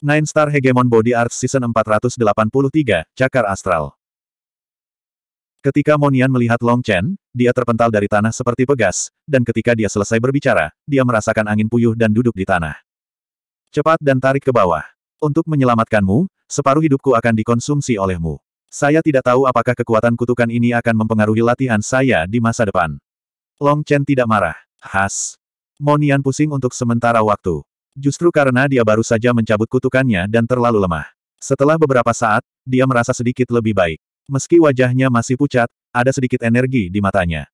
Nine Star Hegemon Body Arts Season 483, Cakar Astral. Ketika Monian melihat Long Chen, dia terpental dari tanah seperti pegas, dan ketika dia selesai berbicara, dia merasakan angin puyuh dan duduk di tanah. Cepat dan tarik ke bawah. Untuk menyelamatkanmu, separuh hidupku akan dikonsumsi olehmu. Saya tidak tahu apakah kekuatan kutukan ini akan mempengaruhi latihan saya di masa depan. Long Chen tidak marah. Has. Monian pusing untuk sementara waktu. Justru karena dia baru saja mencabut kutukannya dan terlalu lemah. Setelah beberapa saat, dia merasa sedikit lebih baik. Meski wajahnya masih pucat, ada sedikit energi di matanya.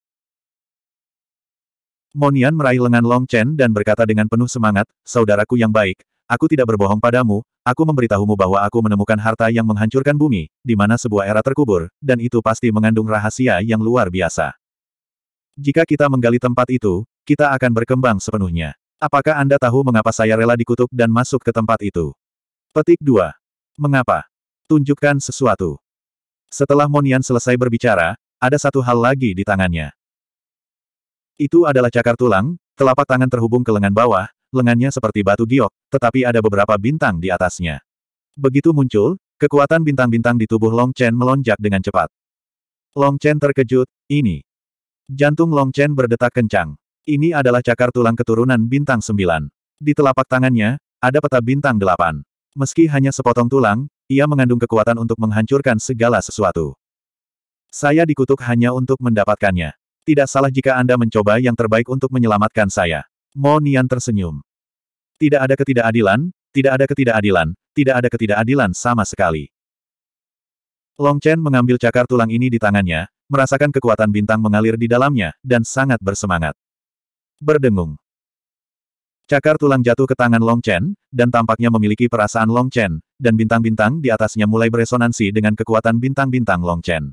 Monian meraih lengan Long Chen dan berkata dengan penuh semangat, Saudaraku yang baik, aku tidak berbohong padamu, aku memberitahumu bahwa aku menemukan harta yang menghancurkan bumi, di mana sebuah era terkubur, dan itu pasti mengandung rahasia yang luar biasa. Jika kita menggali tempat itu, kita akan berkembang sepenuhnya. Apakah Anda tahu mengapa saya rela dikutuk dan masuk ke tempat itu? Petik 2. Mengapa? Tunjukkan sesuatu. Setelah Monian selesai berbicara, ada satu hal lagi di tangannya. Itu adalah cakar tulang, telapak tangan terhubung ke lengan bawah, lengannya seperti batu giok, tetapi ada beberapa bintang di atasnya. Begitu muncul, kekuatan bintang-bintang di tubuh Long Chen melonjak dengan cepat. Long Chen terkejut, ini. Jantung Long Chen berdetak kencang. Ini adalah cakar tulang keturunan bintang sembilan. Di telapak tangannya, ada peta bintang delapan. Meski hanya sepotong tulang, ia mengandung kekuatan untuk menghancurkan segala sesuatu. Saya dikutuk hanya untuk mendapatkannya. Tidak salah jika Anda mencoba yang terbaik untuk menyelamatkan saya. Mo Nian tersenyum. Tidak ada ketidakadilan, tidak ada ketidakadilan, tidak ada ketidakadilan sama sekali. Long Chen mengambil cakar tulang ini di tangannya, merasakan kekuatan bintang mengalir di dalamnya, dan sangat bersemangat. Berdengung. Cakar tulang jatuh ke tangan Long Chen, dan tampaknya memiliki perasaan Long Chen, dan bintang-bintang di atasnya mulai beresonansi dengan kekuatan bintang-bintang Long Chen.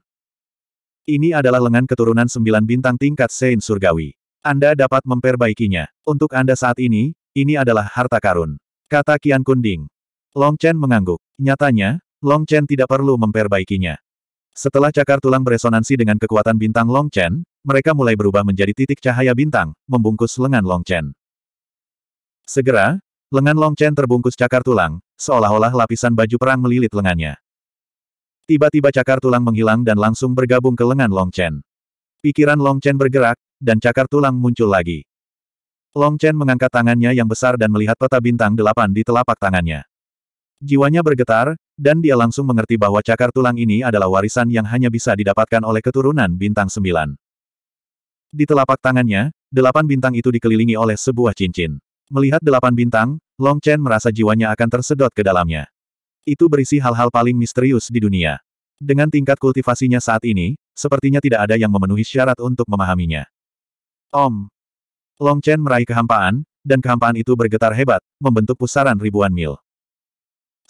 Ini adalah lengan keturunan sembilan bintang tingkat Sein Surgawi. Anda dapat memperbaikinya. Untuk Anda saat ini, ini adalah harta karun. Kata Kian Kunding. Long Chen mengangguk. Nyatanya, Long Chen tidak perlu memperbaikinya. Setelah cakar tulang beresonansi dengan kekuatan bintang Long Chen, mereka mulai berubah menjadi titik cahaya bintang, membungkus lengan Long Chen. Segera, lengan Long Chen terbungkus cakar tulang, seolah-olah lapisan baju perang melilit lengannya. Tiba-tiba cakar tulang menghilang dan langsung bergabung ke lengan Long Chen. Pikiran Long Chen bergerak, dan cakar tulang muncul lagi. Long Chen mengangkat tangannya yang besar dan melihat peta bintang delapan di telapak tangannya. Jiwanya bergetar, dan dia langsung mengerti bahwa cakar tulang ini adalah warisan yang hanya bisa didapatkan oleh keturunan bintang sembilan. Di telapak tangannya, delapan bintang itu dikelilingi oleh sebuah cincin. Melihat delapan bintang, Long Chen merasa jiwanya akan tersedot ke dalamnya. Itu berisi hal-hal paling misterius di dunia. Dengan tingkat kultivasinya saat ini, sepertinya tidak ada yang memenuhi syarat untuk memahaminya. Om. Long Chen meraih kehampaan, dan kehampaan itu bergetar hebat, membentuk pusaran ribuan mil.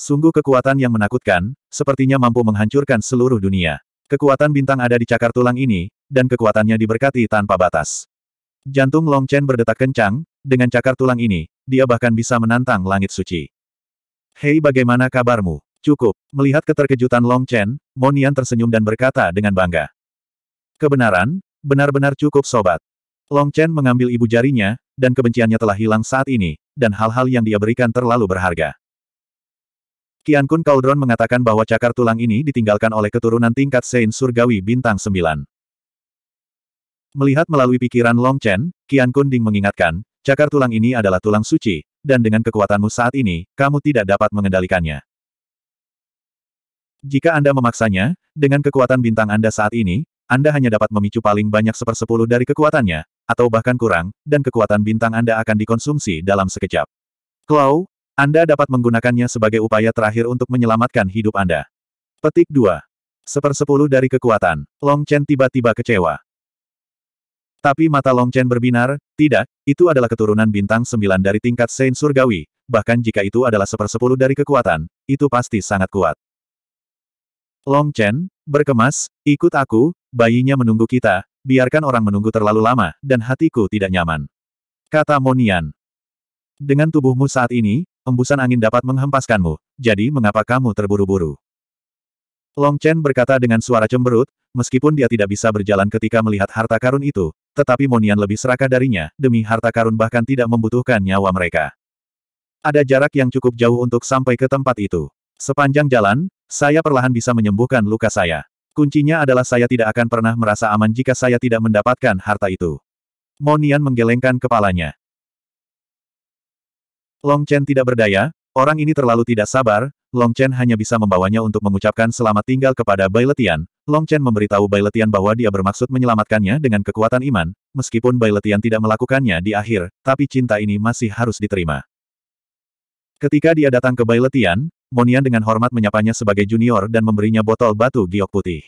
Sungguh kekuatan yang menakutkan, sepertinya mampu menghancurkan seluruh dunia. Kekuatan bintang ada di cakar tulang ini, dan kekuatannya diberkati tanpa batas. Jantung Long Chen berdetak kencang, dengan cakar tulang ini, dia bahkan bisa menantang langit suci. Hei bagaimana kabarmu? Cukup. Melihat keterkejutan Long Chen, Monian tersenyum dan berkata dengan bangga. Kebenaran, benar-benar cukup sobat. Long Chen mengambil ibu jarinya, dan kebenciannya telah hilang saat ini, dan hal-hal yang dia berikan terlalu berharga. Kian Kun Cauldron mengatakan bahwa cakar tulang ini ditinggalkan oleh keturunan tingkat Sein Surgawi Bintang 9. Melihat melalui pikiran Long Chen, Qian Kunding mengingatkan, cakar tulang ini adalah tulang suci, dan dengan kekuatanmu saat ini, kamu tidak dapat mengendalikannya. Jika Anda memaksanya, dengan kekuatan bintang Anda saat ini, Anda hanya dapat memicu paling banyak sepersepuluh dari kekuatannya, atau bahkan kurang, dan kekuatan bintang Anda akan dikonsumsi dalam sekejap. Klau, Anda dapat menggunakannya sebagai upaya terakhir untuk menyelamatkan hidup Anda. Petik 2. Sepersepuluh dari kekuatan, Long Chen tiba-tiba kecewa. Tapi mata Long Chen berbinar, tidak, itu adalah keturunan bintang sembilan dari tingkat Saint Surgawi, bahkan jika itu adalah sepersepuluh dari kekuatan, itu pasti sangat kuat. Long Chen, berkemas, ikut aku, bayinya menunggu kita, biarkan orang menunggu terlalu lama, dan hatiku tidak nyaman. Kata Monian. Dengan tubuhmu saat ini, embusan angin dapat menghempaskanmu, jadi mengapa kamu terburu-buru? Long Chen berkata dengan suara cemberut, meskipun dia tidak bisa berjalan ketika melihat harta karun itu, tetapi Monian lebih serakah darinya, demi harta karun bahkan tidak membutuhkan nyawa mereka. Ada jarak yang cukup jauh untuk sampai ke tempat itu. Sepanjang jalan, saya perlahan bisa menyembuhkan luka saya. Kuncinya adalah saya tidak akan pernah merasa aman jika saya tidak mendapatkan harta itu. Monian menggelengkan kepalanya. Long Chen tidak berdaya, orang ini terlalu tidak sabar, Long Chen hanya bisa membawanya untuk mengucapkan selamat tinggal kepada Bai Letian. Long Chen memberitahu Bai Letian bahwa dia bermaksud menyelamatkannya dengan kekuatan iman, meskipun Bai Letian tidak melakukannya di akhir, tapi cinta ini masih harus diterima. Ketika dia datang ke Bai Letian, Monian dengan hormat menyapanya sebagai junior dan memberinya botol batu giok putih.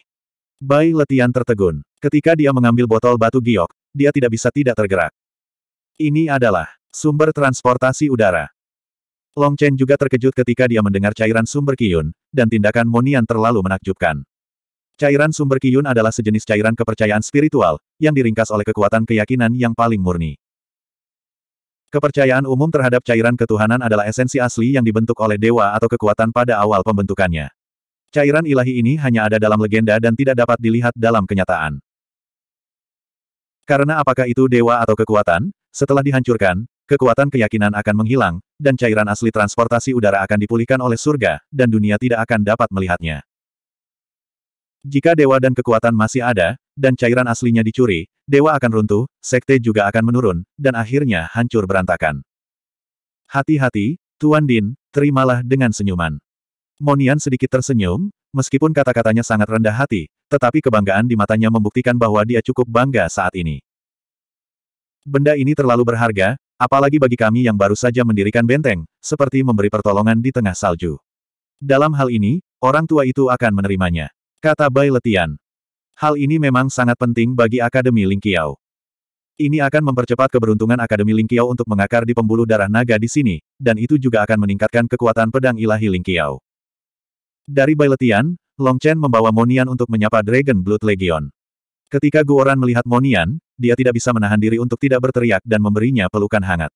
Bai Letian tertegun. Ketika dia mengambil botol batu giok, dia tidak bisa tidak tergerak. Ini adalah sumber transportasi udara. Long Chen juga terkejut ketika dia mendengar cairan sumber Qiyun, dan tindakan Monian terlalu menakjubkan. Cairan sumber Qiyun adalah sejenis cairan kepercayaan spiritual, yang diringkas oleh kekuatan keyakinan yang paling murni. Kepercayaan umum terhadap cairan ketuhanan adalah esensi asli yang dibentuk oleh dewa atau kekuatan pada awal pembentukannya. Cairan ilahi ini hanya ada dalam legenda dan tidak dapat dilihat dalam kenyataan. Karena apakah itu dewa atau kekuatan, setelah dihancurkan, kekuatan keyakinan akan menghilang, dan cairan asli transportasi udara akan dipulihkan oleh surga, dan dunia tidak akan dapat melihatnya. Jika dewa dan kekuatan masih ada, dan cairan aslinya dicuri, dewa akan runtuh, sekte juga akan menurun, dan akhirnya hancur berantakan. Hati-hati, Tuan Din, terimalah dengan senyuman. Monian sedikit tersenyum, meskipun kata-katanya sangat rendah hati, tetapi kebanggaan di matanya membuktikan bahwa dia cukup bangga saat ini. Benda ini terlalu berharga, Apalagi bagi kami yang baru saja mendirikan benteng, seperti memberi pertolongan di tengah salju. Dalam hal ini, orang tua itu akan menerimanya. Kata Bai Letian. Hal ini memang sangat penting bagi Akademi Lingqiao. Ini akan mempercepat keberuntungan Akademi Lingqiao untuk mengakar di pembuluh darah naga di sini, dan itu juga akan meningkatkan kekuatan pedang ilahi Lingqiao. Dari Bai Letian, Long Chen membawa Monian untuk menyapa Dragon Blood Legion. Ketika Guoran melihat Monian, dia tidak bisa menahan diri untuk tidak berteriak dan memberinya pelukan hangat.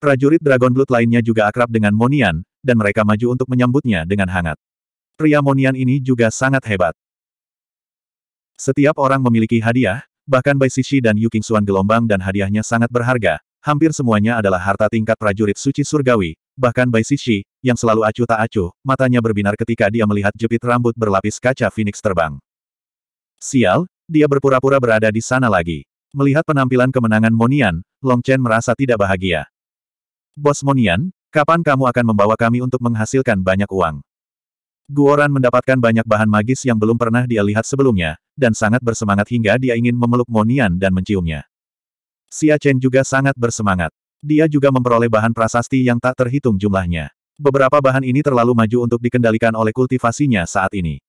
Prajurit Dragon Blood lainnya juga akrab dengan Monian, dan mereka maju untuk menyambutnya dengan hangat. Pria Monian ini juga sangat hebat. Setiap orang memiliki hadiah, bahkan Bai Shishi dan Yu Qingxuan gelombang dan hadiahnya sangat berharga, hampir semuanya adalah harta tingkat prajurit suci surgawi, bahkan Bai Shishi, yang selalu acuh tak acuh, matanya berbinar ketika dia melihat jepit rambut berlapis kaca Phoenix terbang. Sial, dia berpura-pura berada di sana lagi. Melihat penampilan kemenangan Monian, Long Chen merasa tidak bahagia. Bos Monian, kapan kamu akan membawa kami untuk menghasilkan banyak uang? Guoran mendapatkan banyak bahan magis yang belum pernah dia lihat sebelumnya, dan sangat bersemangat hingga dia ingin memeluk Monian dan menciumnya. Xia Chen juga sangat bersemangat. Dia juga memperoleh bahan prasasti yang tak terhitung jumlahnya. Beberapa bahan ini terlalu maju untuk dikendalikan oleh kultivasinya saat ini.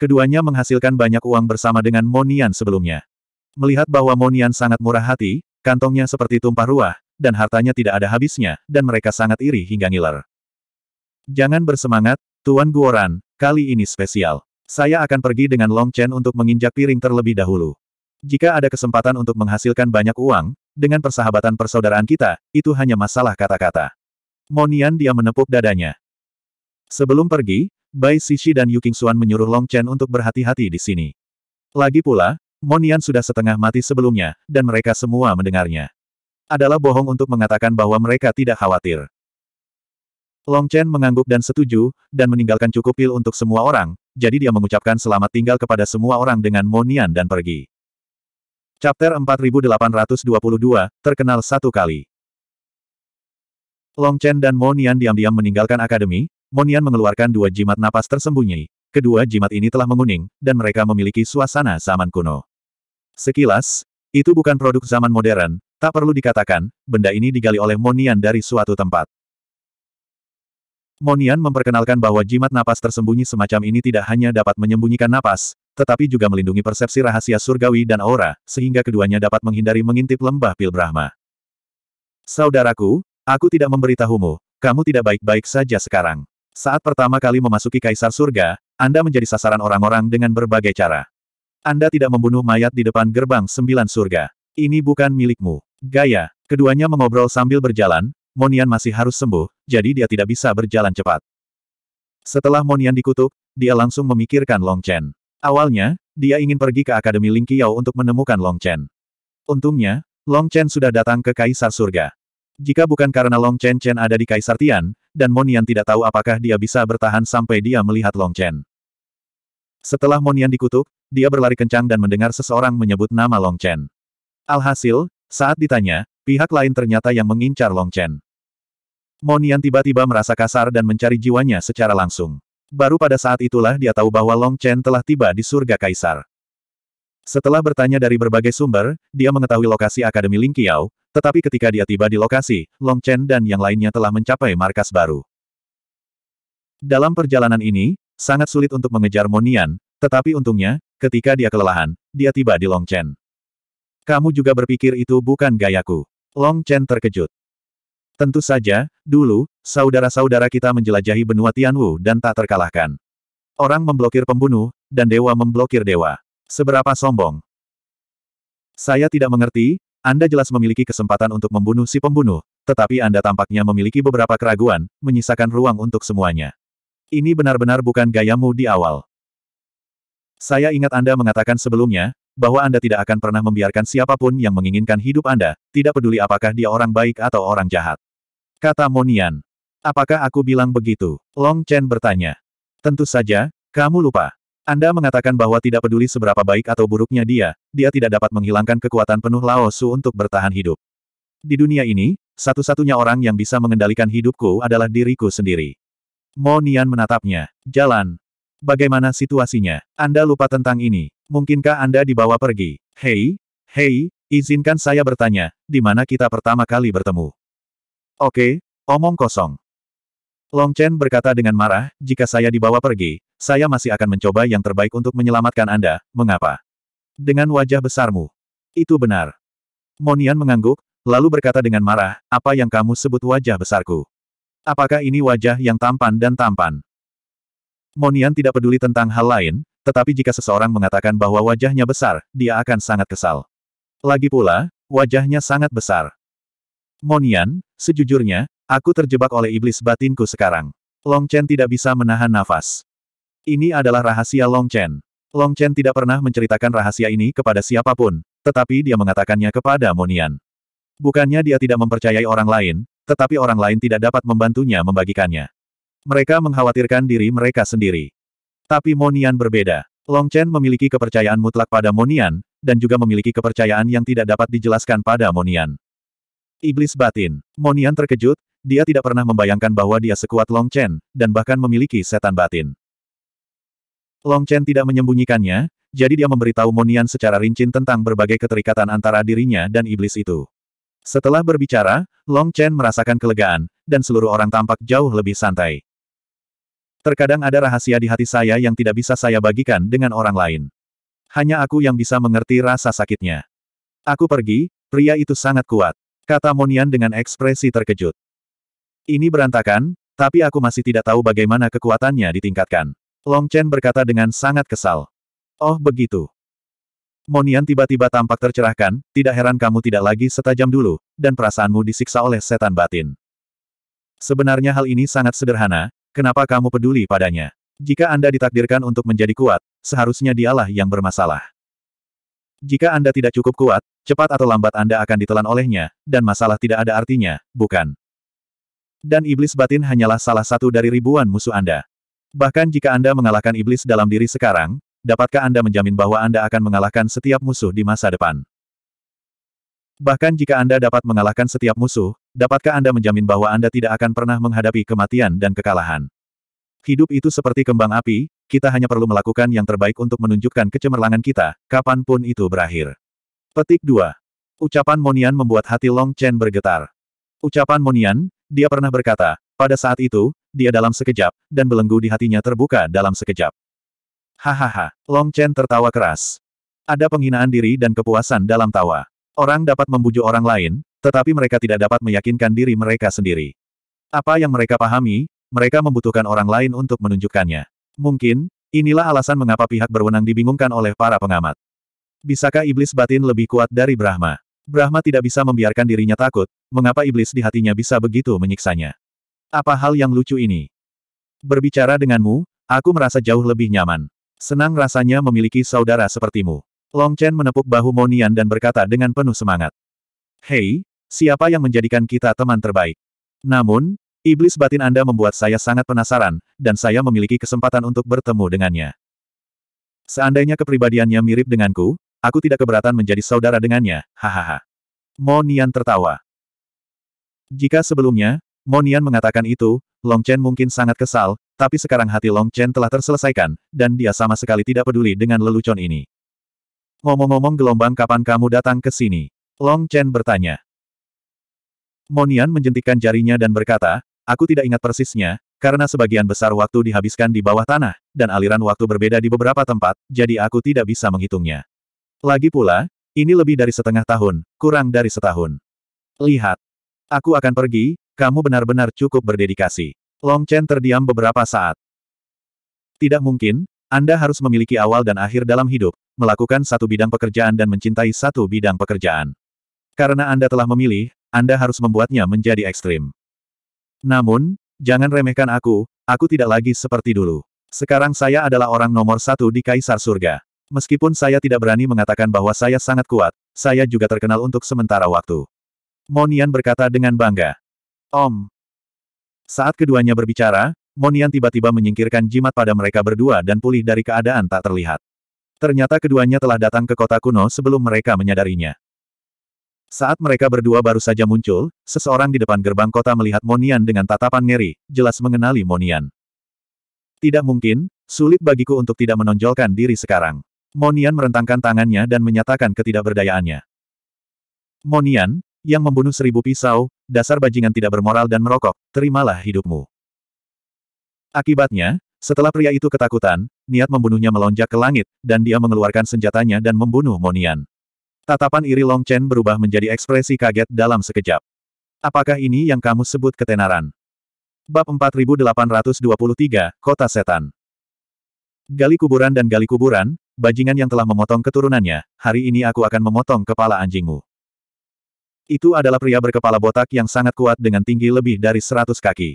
Keduanya menghasilkan banyak uang bersama dengan Monian sebelumnya. Melihat bahwa Monian sangat murah hati, kantongnya seperti tumpah ruah, dan hartanya tidak ada habisnya, dan mereka sangat iri hingga ngiler. Jangan bersemangat, Tuan Guoran, kali ini spesial. Saya akan pergi dengan Long Chen untuk menginjak piring terlebih dahulu. Jika ada kesempatan untuk menghasilkan banyak uang, dengan persahabatan persaudaraan kita, itu hanya masalah kata-kata. Monian dia menepuk dadanya. Sebelum pergi, Bai Sishi dan Yu Qingxuan menyuruh Long Chen untuk berhati-hati di sini. Lagi pula, Monian sudah setengah mati sebelumnya, dan mereka semua mendengarnya. Adalah bohong untuk mengatakan bahwa mereka tidak khawatir. Long Chen mengangguk dan setuju, dan meninggalkan cukup pil untuk semua orang, jadi dia mengucapkan selamat tinggal kepada semua orang dengan Monian dan pergi. Chapter 4822, terkenal satu kali. Long Chen dan Monian diam-diam meninggalkan akademi, Monian mengeluarkan dua jimat napas tersembunyi. Kedua jimat ini telah menguning, dan mereka memiliki suasana zaman kuno. Sekilas, itu bukan produk zaman modern, tak perlu dikatakan, benda ini digali oleh Monian dari suatu tempat. Monian memperkenalkan bahwa jimat napas tersembunyi semacam ini tidak hanya dapat menyembunyikan napas, tetapi juga melindungi persepsi rahasia surgawi dan aura, sehingga keduanya dapat menghindari mengintip lembah pil Brahma. Saudaraku, aku tidak memberitahumu, kamu tidak baik-baik saja sekarang. Saat pertama kali memasuki Kaisar Surga, Anda menjadi sasaran orang-orang dengan berbagai cara. Anda tidak membunuh mayat di depan gerbang sembilan surga. Ini bukan milikmu. Gaya, keduanya mengobrol sambil berjalan, Monian masih harus sembuh, jadi dia tidak bisa berjalan cepat. Setelah Monian dikutuk, dia langsung memikirkan Long Chen. Awalnya, dia ingin pergi ke Akademi Qiao untuk menemukan Long Chen. Untungnya, Long Chen sudah datang ke Kaisar Surga. Jika bukan karena Long Chen Chen ada di Kaisar Tian, dan Monian tidak tahu apakah dia bisa bertahan sampai dia melihat Long Chen. Setelah Monian dikutuk, dia berlari kencang dan mendengar seseorang menyebut nama Long Chen. Alhasil, saat ditanya, pihak lain ternyata yang mengincar Long Chen. Monian tiba-tiba merasa kasar dan mencari jiwanya secara langsung. Baru pada saat itulah dia tahu bahwa Long Chen telah tiba di surga Kaisar. Setelah bertanya dari berbagai sumber, dia mengetahui lokasi Akademi Lingqiao, tetapi ketika dia tiba di lokasi, Long Chen dan yang lainnya telah mencapai markas baru. Dalam perjalanan ini, sangat sulit untuk mengejar Monian, tetapi untungnya, ketika dia kelelahan, dia tiba di Long Chen. Kamu juga berpikir itu bukan gayaku. Long Chen terkejut. Tentu saja, dulu, saudara-saudara kita menjelajahi benua Tianwu dan tak terkalahkan. Orang memblokir pembunuh, dan dewa memblokir dewa. Seberapa sombong. Saya tidak mengerti, Anda jelas memiliki kesempatan untuk membunuh si pembunuh, tetapi Anda tampaknya memiliki beberapa keraguan, menyisakan ruang untuk semuanya. Ini benar-benar bukan gayamu di awal. Saya ingat Anda mengatakan sebelumnya, bahwa Anda tidak akan pernah membiarkan siapapun yang menginginkan hidup Anda, tidak peduli apakah dia orang baik atau orang jahat. Kata Monian. Apakah aku bilang begitu? Long Chen bertanya. Tentu saja, kamu lupa. Anda mengatakan bahwa tidak peduli seberapa baik atau buruknya dia, dia tidak dapat menghilangkan kekuatan penuh Lao Laosu untuk bertahan hidup. Di dunia ini, satu-satunya orang yang bisa mengendalikan hidupku adalah diriku sendiri. Mo Nian menatapnya. Jalan. Bagaimana situasinya? Anda lupa tentang ini. Mungkinkah Anda dibawa pergi? Hei, hei, izinkan saya bertanya, di mana kita pertama kali bertemu? Oke, omong kosong. Long Chen berkata dengan marah, jika saya dibawa pergi, saya masih akan mencoba yang terbaik untuk menyelamatkan Anda, mengapa? Dengan wajah besarmu. Itu benar. Monian mengangguk, lalu berkata dengan marah, apa yang kamu sebut wajah besarku? Apakah ini wajah yang tampan dan tampan? Monian tidak peduli tentang hal lain, tetapi jika seseorang mengatakan bahwa wajahnya besar, dia akan sangat kesal. Lagi pula, wajahnya sangat besar. Monian, sejujurnya, aku terjebak oleh iblis batinku sekarang. Long Chen tidak bisa menahan nafas. Ini adalah rahasia Long Chen. Long Chen tidak pernah menceritakan rahasia ini kepada siapapun, tetapi dia mengatakannya kepada Monian. Bukannya dia tidak mempercayai orang lain, tetapi orang lain tidak dapat membantunya membagikannya. Mereka mengkhawatirkan diri mereka sendiri. Tapi Monian berbeda. Long Chen memiliki kepercayaan mutlak pada Monian, dan juga memiliki kepercayaan yang tidak dapat dijelaskan pada Monian. Iblis batin. Monian terkejut, dia tidak pernah membayangkan bahwa dia sekuat Long Chen, dan bahkan memiliki setan batin. Long Chen tidak menyembunyikannya, jadi dia memberitahu Monian secara rinci tentang berbagai keterikatan antara dirinya dan iblis itu. Setelah berbicara, Long Chen merasakan kelegaan, dan seluruh orang tampak jauh lebih santai. Terkadang ada rahasia di hati saya yang tidak bisa saya bagikan dengan orang lain. Hanya aku yang bisa mengerti rasa sakitnya. Aku pergi, pria itu sangat kuat kata Monian dengan ekspresi terkejut. Ini berantakan, tapi aku masih tidak tahu bagaimana kekuatannya ditingkatkan. Long Chen berkata dengan sangat kesal. Oh begitu. Monian tiba-tiba tampak tercerahkan, tidak heran kamu tidak lagi setajam dulu, dan perasaanmu disiksa oleh setan batin. Sebenarnya hal ini sangat sederhana, kenapa kamu peduli padanya? Jika Anda ditakdirkan untuk menjadi kuat, seharusnya dialah yang bermasalah. Jika Anda tidak cukup kuat, cepat atau lambat Anda akan ditelan olehnya, dan masalah tidak ada artinya, bukan? Dan iblis batin hanyalah salah satu dari ribuan musuh Anda. Bahkan jika Anda mengalahkan iblis dalam diri sekarang, dapatkah Anda menjamin bahwa Anda akan mengalahkan setiap musuh di masa depan? Bahkan jika Anda dapat mengalahkan setiap musuh, dapatkah Anda menjamin bahwa Anda tidak akan pernah menghadapi kematian dan kekalahan? Hidup itu seperti kembang api, kita hanya perlu melakukan yang terbaik untuk menunjukkan kecemerlangan kita, kapanpun itu berakhir. Petik 2. Ucapan Monian membuat hati Long Chen bergetar. Ucapan Monian, dia pernah berkata, pada saat itu, dia dalam sekejap, dan belenggu di hatinya terbuka dalam sekejap. Hahaha, Long Chen tertawa keras. Ada penghinaan diri dan kepuasan dalam tawa. Orang dapat membujuk orang lain, tetapi mereka tidak dapat meyakinkan diri mereka sendiri. Apa yang mereka pahami, mereka membutuhkan orang lain untuk menunjukkannya. Mungkin, inilah alasan mengapa pihak berwenang dibingungkan oleh para pengamat. Bisakah iblis batin lebih kuat dari Brahma? Brahma tidak bisa membiarkan dirinya takut, mengapa iblis di hatinya bisa begitu menyiksanya? Apa hal yang lucu ini? Berbicara denganmu, aku merasa jauh lebih nyaman. Senang rasanya memiliki saudara sepertimu. Long Chen menepuk bahu Monian dan berkata dengan penuh semangat. Hei, siapa yang menjadikan kita teman terbaik? Namun, Iblis batin Anda membuat saya sangat penasaran, dan saya memiliki kesempatan untuk bertemu dengannya. Seandainya kepribadiannya mirip denganku, aku tidak keberatan menjadi saudara dengannya, hahaha. Monian tertawa. Jika sebelumnya, Monian mengatakan itu, Long Chen mungkin sangat kesal, tapi sekarang hati Long Chen telah terselesaikan, dan dia sama sekali tidak peduli dengan lelucon ini. Ngomong-ngomong gelombang kapan kamu datang ke sini? Long Chen bertanya. Monian menjentikkan jarinya dan berkata, Aku tidak ingat persisnya, karena sebagian besar waktu dihabiskan di bawah tanah, dan aliran waktu berbeda di beberapa tempat, jadi aku tidak bisa menghitungnya. Lagi pula, ini lebih dari setengah tahun, kurang dari setahun. Lihat. Aku akan pergi, kamu benar-benar cukup berdedikasi. Long Chen terdiam beberapa saat. Tidak mungkin, Anda harus memiliki awal dan akhir dalam hidup, melakukan satu bidang pekerjaan dan mencintai satu bidang pekerjaan. Karena Anda telah memilih, Anda harus membuatnya menjadi ekstrim. Namun, jangan remehkan aku, aku tidak lagi seperti dulu. Sekarang saya adalah orang nomor satu di Kaisar Surga. Meskipun saya tidak berani mengatakan bahwa saya sangat kuat, saya juga terkenal untuk sementara waktu. Monian berkata dengan bangga. Om. Saat keduanya berbicara, Monian tiba-tiba menyingkirkan jimat pada mereka berdua dan pulih dari keadaan tak terlihat. Ternyata keduanya telah datang ke kota kuno sebelum mereka menyadarinya. Saat mereka berdua baru saja muncul, seseorang di depan gerbang kota melihat Monian dengan tatapan ngeri, jelas mengenali Monian. Tidak mungkin, sulit bagiku untuk tidak menonjolkan diri sekarang. Monian merentangkan tangannya dan menyatakan ketidakberdayaannya. Monian, yang membunuh seribu pisau, dasar bajingan tidak bermoral dan merokok, terimalah hidupmu. Akibatnya, setelah pria itu ketakutan, niat membunuhnya melonjak ke langit, dan dia mengeluarkan senjatanya dan membunuh Monian. Tatapan iri Long Chen berubah menjadi ekspresi kaget dalam sekejap. Apakah ini yang kamu sebut ketenaran? Bab 4823, Kota Setan Gali kuburan dan gali kuburan, bajingan yang telah memotong keturunannya, hari ini aku akan memotong kepala anjingmu. Itu adalah pria berkepala botak yang sangat kuat dengan tinggi lebih dari 100 kaki.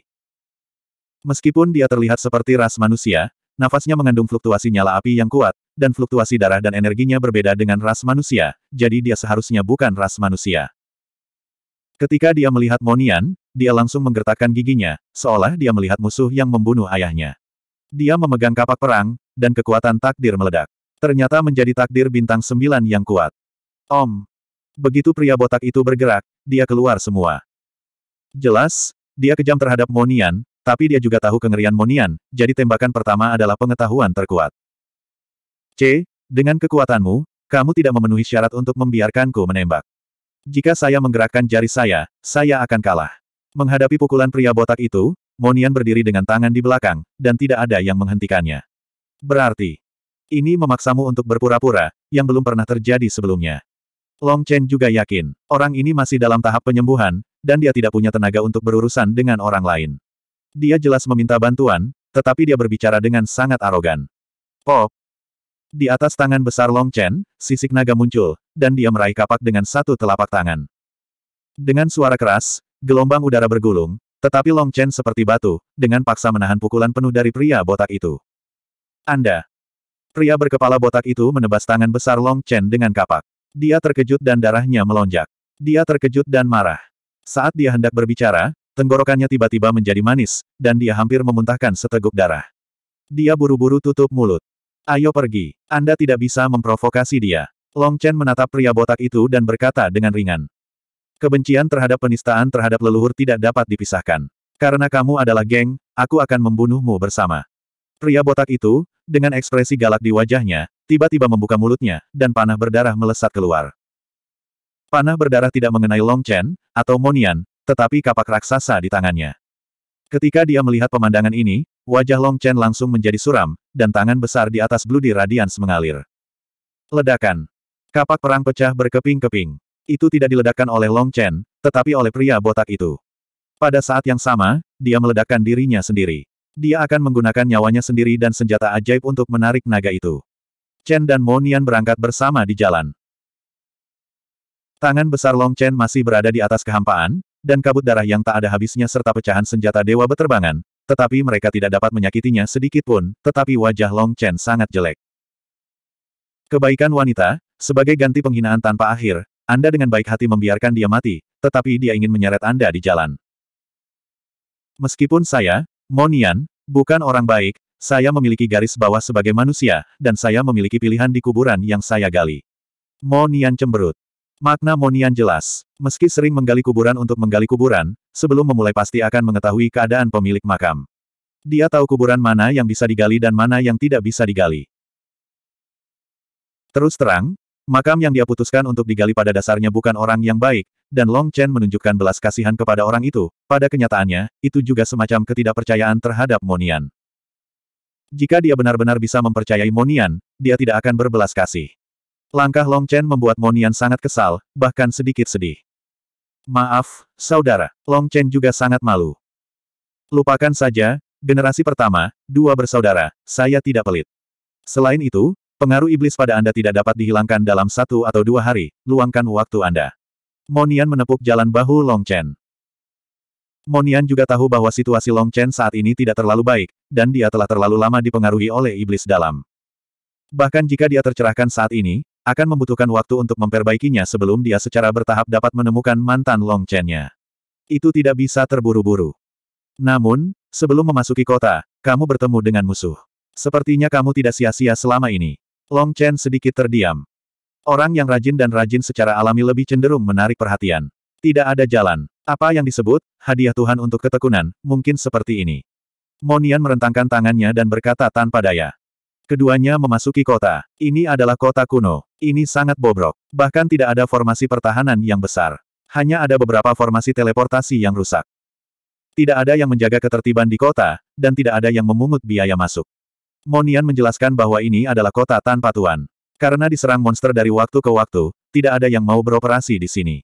Meskipun dia terlihat seperti ras manusia, Nafasnya mengandung fluktuasi nyala api yang kuat, dan fluktuasi darah dan energinya berbeda dengan ras manusia, jadi dia seharusnya bukan ras manusia. Ketika dia melihat Monian, dia langsung menggertakkan giginya, seolah dia melihat musuh yang membunuh ayahnya. Dia memegang kapak perang, dan kekuatan takdir meledak. Ternyata menjadi takdir bintang sembilan yang kuat. Om. Begitu pria botak itu bergerak, dia keluar semua. Jelas, dia kejam terhadap Monian, tapi dia juga tahu kengerian Monian, jadi tembakan pertama adalah pengetahuan terkuat. C. Dengan kekuatanmu, kamu tidak memenuhi syarat untuk membiarkanku menembak. Jika saya menggerakkan jari saya, saya akan kalah. Menghadapi pukulan pria botak itu, Monian berdiri dengan tangan di belakang, dan tidak ada yang menghentikannya. Berarti, ini memaksamu untuk berpura-pura, yang belum pernah terjadi sebelumnya. Long Chen juga yakin, orang ini masih dalam tahap penyembuhan, dan dia tidak punya tenaga untuk berurusan dengan orang lain. Dia jelas meminta bantuan, tetapi dia berbicara dengan sangat arogan. Pop! Di atas tangan besar Long Chen, sisik naga muncul, dan dia meraih kapak dengan satu telapak tangan. Dengan suara keras, gelombang udara bergulung, tetapi Long Chen seperti batu, dengan paksa menahan pukulan penuh dari pria botak itu. Anda! Pria berkepala botak itu menebas tangan besar Long Chen dengan kapak. Dia terkejut dan darahnya melonjak. Dia terkejut dan marah. Saat dia hendak berbicara, Tenggorokannya tiba-tiba menjadi manis, dan dia hampir memuntahkan seteguk darah. Dia buru-buru tutup mulut. Ayo pergi, Anda tidak bisa memprovokasi dia. Long Chen menatap pria botak itu dan berkata dengan ringan. Kebencian terhadap penistaan terhadap leluhur tidak dapat dipisahkan. Karena kamu adalah geng, aku akan membunuhmu bersama. Pria botak itu, dengan ekspresi galak di wajahnya, tiba-tiba membuka mulutnya, dan panah berdarah melesat keluar. Panah berdarah tidak mengenai Long Chen, atau Monian, tetapi kapak raksasa di tangannya. Ketika dia melihat pemandangan ini, wajah Long Chen langsung menjadi suram, dan tangan besar di atas Bloody radians mengalir. Ledakan. Kapak perang pecah berkeping-keping. Itu tidak diledakkan oleh Long Chen, tetapi oleh pria botak itu. Pada saat yang sama, dia meledakkan dirinya sendiri. Dia akan menggunakan nyawanya sendiri dan senjata ajaib untuk menarik naga itu. Chen dan Mo Nian berangkat bersama di jalan. Tangan besar Long Chen masih berada di atas kehampaan, dan kabut darah yang tak ada habisnya serta pecahan senjata dewa beterbangan, tetapi mereka tidak dapat menyakitinya sedikit pun. tetapi wajah Long Chen sangat jelek. Kebaikan wanita, sebagai ganti penghinaan tanpa akhir, Anda dengan baik hati membiarkan dia mati, tetapi dia ingin menyeret Anda di jalan. Meskipun saya, Monian, bukan orang baik, saya memiliki garis bawah sebagai manusia, dan saya memiliki pilihan di kuburan yang saya gali. Monian cemberut. Makna Monian jelas. Meski sering menggali kuburan untuk menggali kuburan, sebelum memulai pasti akan mengetahui keadaan pemilik makam. Dia tahu kuburan mana yang bisa digali dan mana yang tidak bisa digali. Terus terang, makam yang dia putuskan untuk digali pada dasarnya bukan orang yang baik, dan Long Chen menunjukkan belas kasihan kepada orang itu. Pada kenyataannya, itu juga semacam ketidakpercayaan terhadap Monian. Jika dia benar-benar bisa mempercayai Monian, dia tidak akan berbelas kasih. Langkah Long Chen membuat Monian sangat kesal, bahkan sedikit sedih. Maaf, saudara. Long Chen juga sangat malu. Lupakan saja, generasi pertama, dua bersaudara, saya tidak pelit. Selain itu, pengaruh iblis pada Anda tidak dapat dihilangkan dalam satu atau dua hari, luangkan waktu Anda. Monian menepuk jalan bahu Long Chen. Monian juga tahu bahwa situasi Long Chen saat ini tidak terlalu baik, dan dia telah terlalu lama dipengaruhi oleh iblis dalam. Bahkan jika dia tercerahkan saat ini, akan membutuhkan waktu untuk memperbaikinya sebelum dia secara bertahap dapat menemukan mantan Long Chen-nya. Itu tidak bisa terburu-buru. Namun, sebelum memasuki kota, kamu bertemu dengan musuh. Sepertinya kamu tidak sia-sia selama ini. Long Chen sedikit terdiam. Orang yang rajin dan rajin secara alami lebih cenderung menarik perhatian. Tidak ada jalan. Apa yang disebut, hadiah Tuhan untuk ketekunan, mungkin seperti ini. Monian merentangkan tangannya dan berkata tanpa daya. Keduanya memasuki kota. Ini adalah kota kuno. Ini sangat bobrok. Bahkan tidak ada formasi pertahanan yang besar. Hanya ada beberapa formasi teleportasi yang rusak. Tidak ada yang menjaga ketertiban di kota, dan tidak ada yang memungut biaya masuk. Monian menjelaskan bahwa ini adalah kota tanpa tuan. Karena diserang monster dari waktu ke waktu, tidak ada yang mau beroperasi di sini.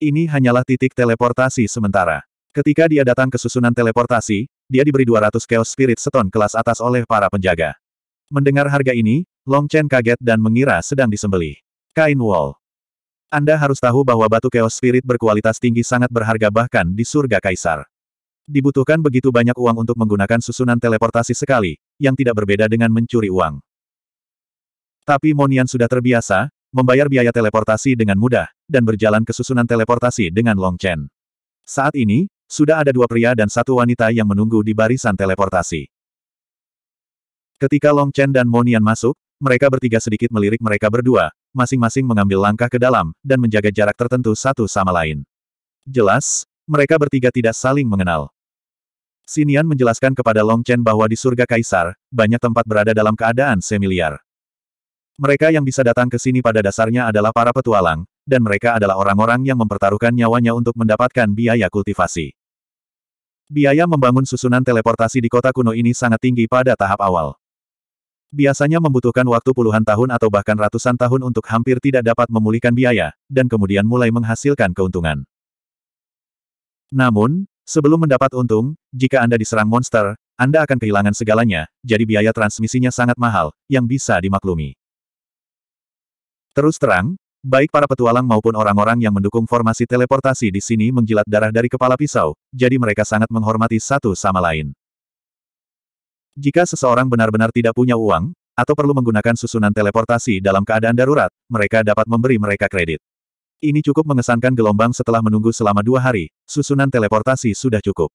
Ini hanyalah titik teleportasi sementara. Ketika dia datang ke susunan teleportasi, dia diberi 200 Chaos Spirit Stone kelas atas oleh para penjaga. Mendengar harga ini, Long Chen kaget dan mengira sedang disembelih. Kain Wall. Anda harus tahu bahwa batu keos Spirit berkualitas tinggi sangat berharga bahkan di surga kaisar. Dibutuhkan begitu banyak uang untuk menggunakan susunan teleportasi sekali, yang tidak berbeda dengan mencuri uang. Tapi Monian sudah terbiasa, membayar biaya teleportasi dengan mudah, dan berjalan ke susunan teleportasi dengan Long Chen. Saat ini, sudah ada dua pria dan satu wanita yang menunggu di barisan teleportasi. Ketika Long Chen dan Monian masuk, mereka bertiga sedikit melirik mereka berdua, masing-masing mengambil langkah ke dalam, dan menjaga jarak tertentu satu sama lain. Jelas, mereka bertiga tidak saling mengenal. Sinian menjelaskan kepada Long Chen bahwa di surga Kaisar, banyak tempat berada dalam keadaan semiliar. Mereka yang bisa datang ke sini pada dasarnya adalah para petualang, dan mereka adalah orang-orang yang mempertaruhkan nyawanya untuk mendapatkan biaya kultivasi. Biaya membangun susunan teleportasi di kota kuno ini sangat tinggi pada tahap awal. Biasanya membutuhkan waktu puluhan tahun atau bahkan ratusan tahun untuk hampir tidak dapat memulihkan biaya, dan kemudian mulai menghasilkan keuntungan. Namun, sebelum mendapat untung, jika Anda diserang monster, Anda akan kehilangan segalanya, jadi biaya transmisinya sangat mahal, yang bisa dimaklumi. Terus terang, Baik para petualang maupun orang-orang yang mendukung formasi teleportasi di sini menjilat darah dari kepala pisau, jadi mereka sangat menghormati satu sama lain. Jika seseorang benar-benar tidak punya uang, atau perlu menggunakan susunan teleportasi dalam keadaan darurat, mereka dapat memberi mereka kredit. Ini cukup mengesankan gelombang setelah menunggu selama dua hari, susunan teleportasi sudah cukup.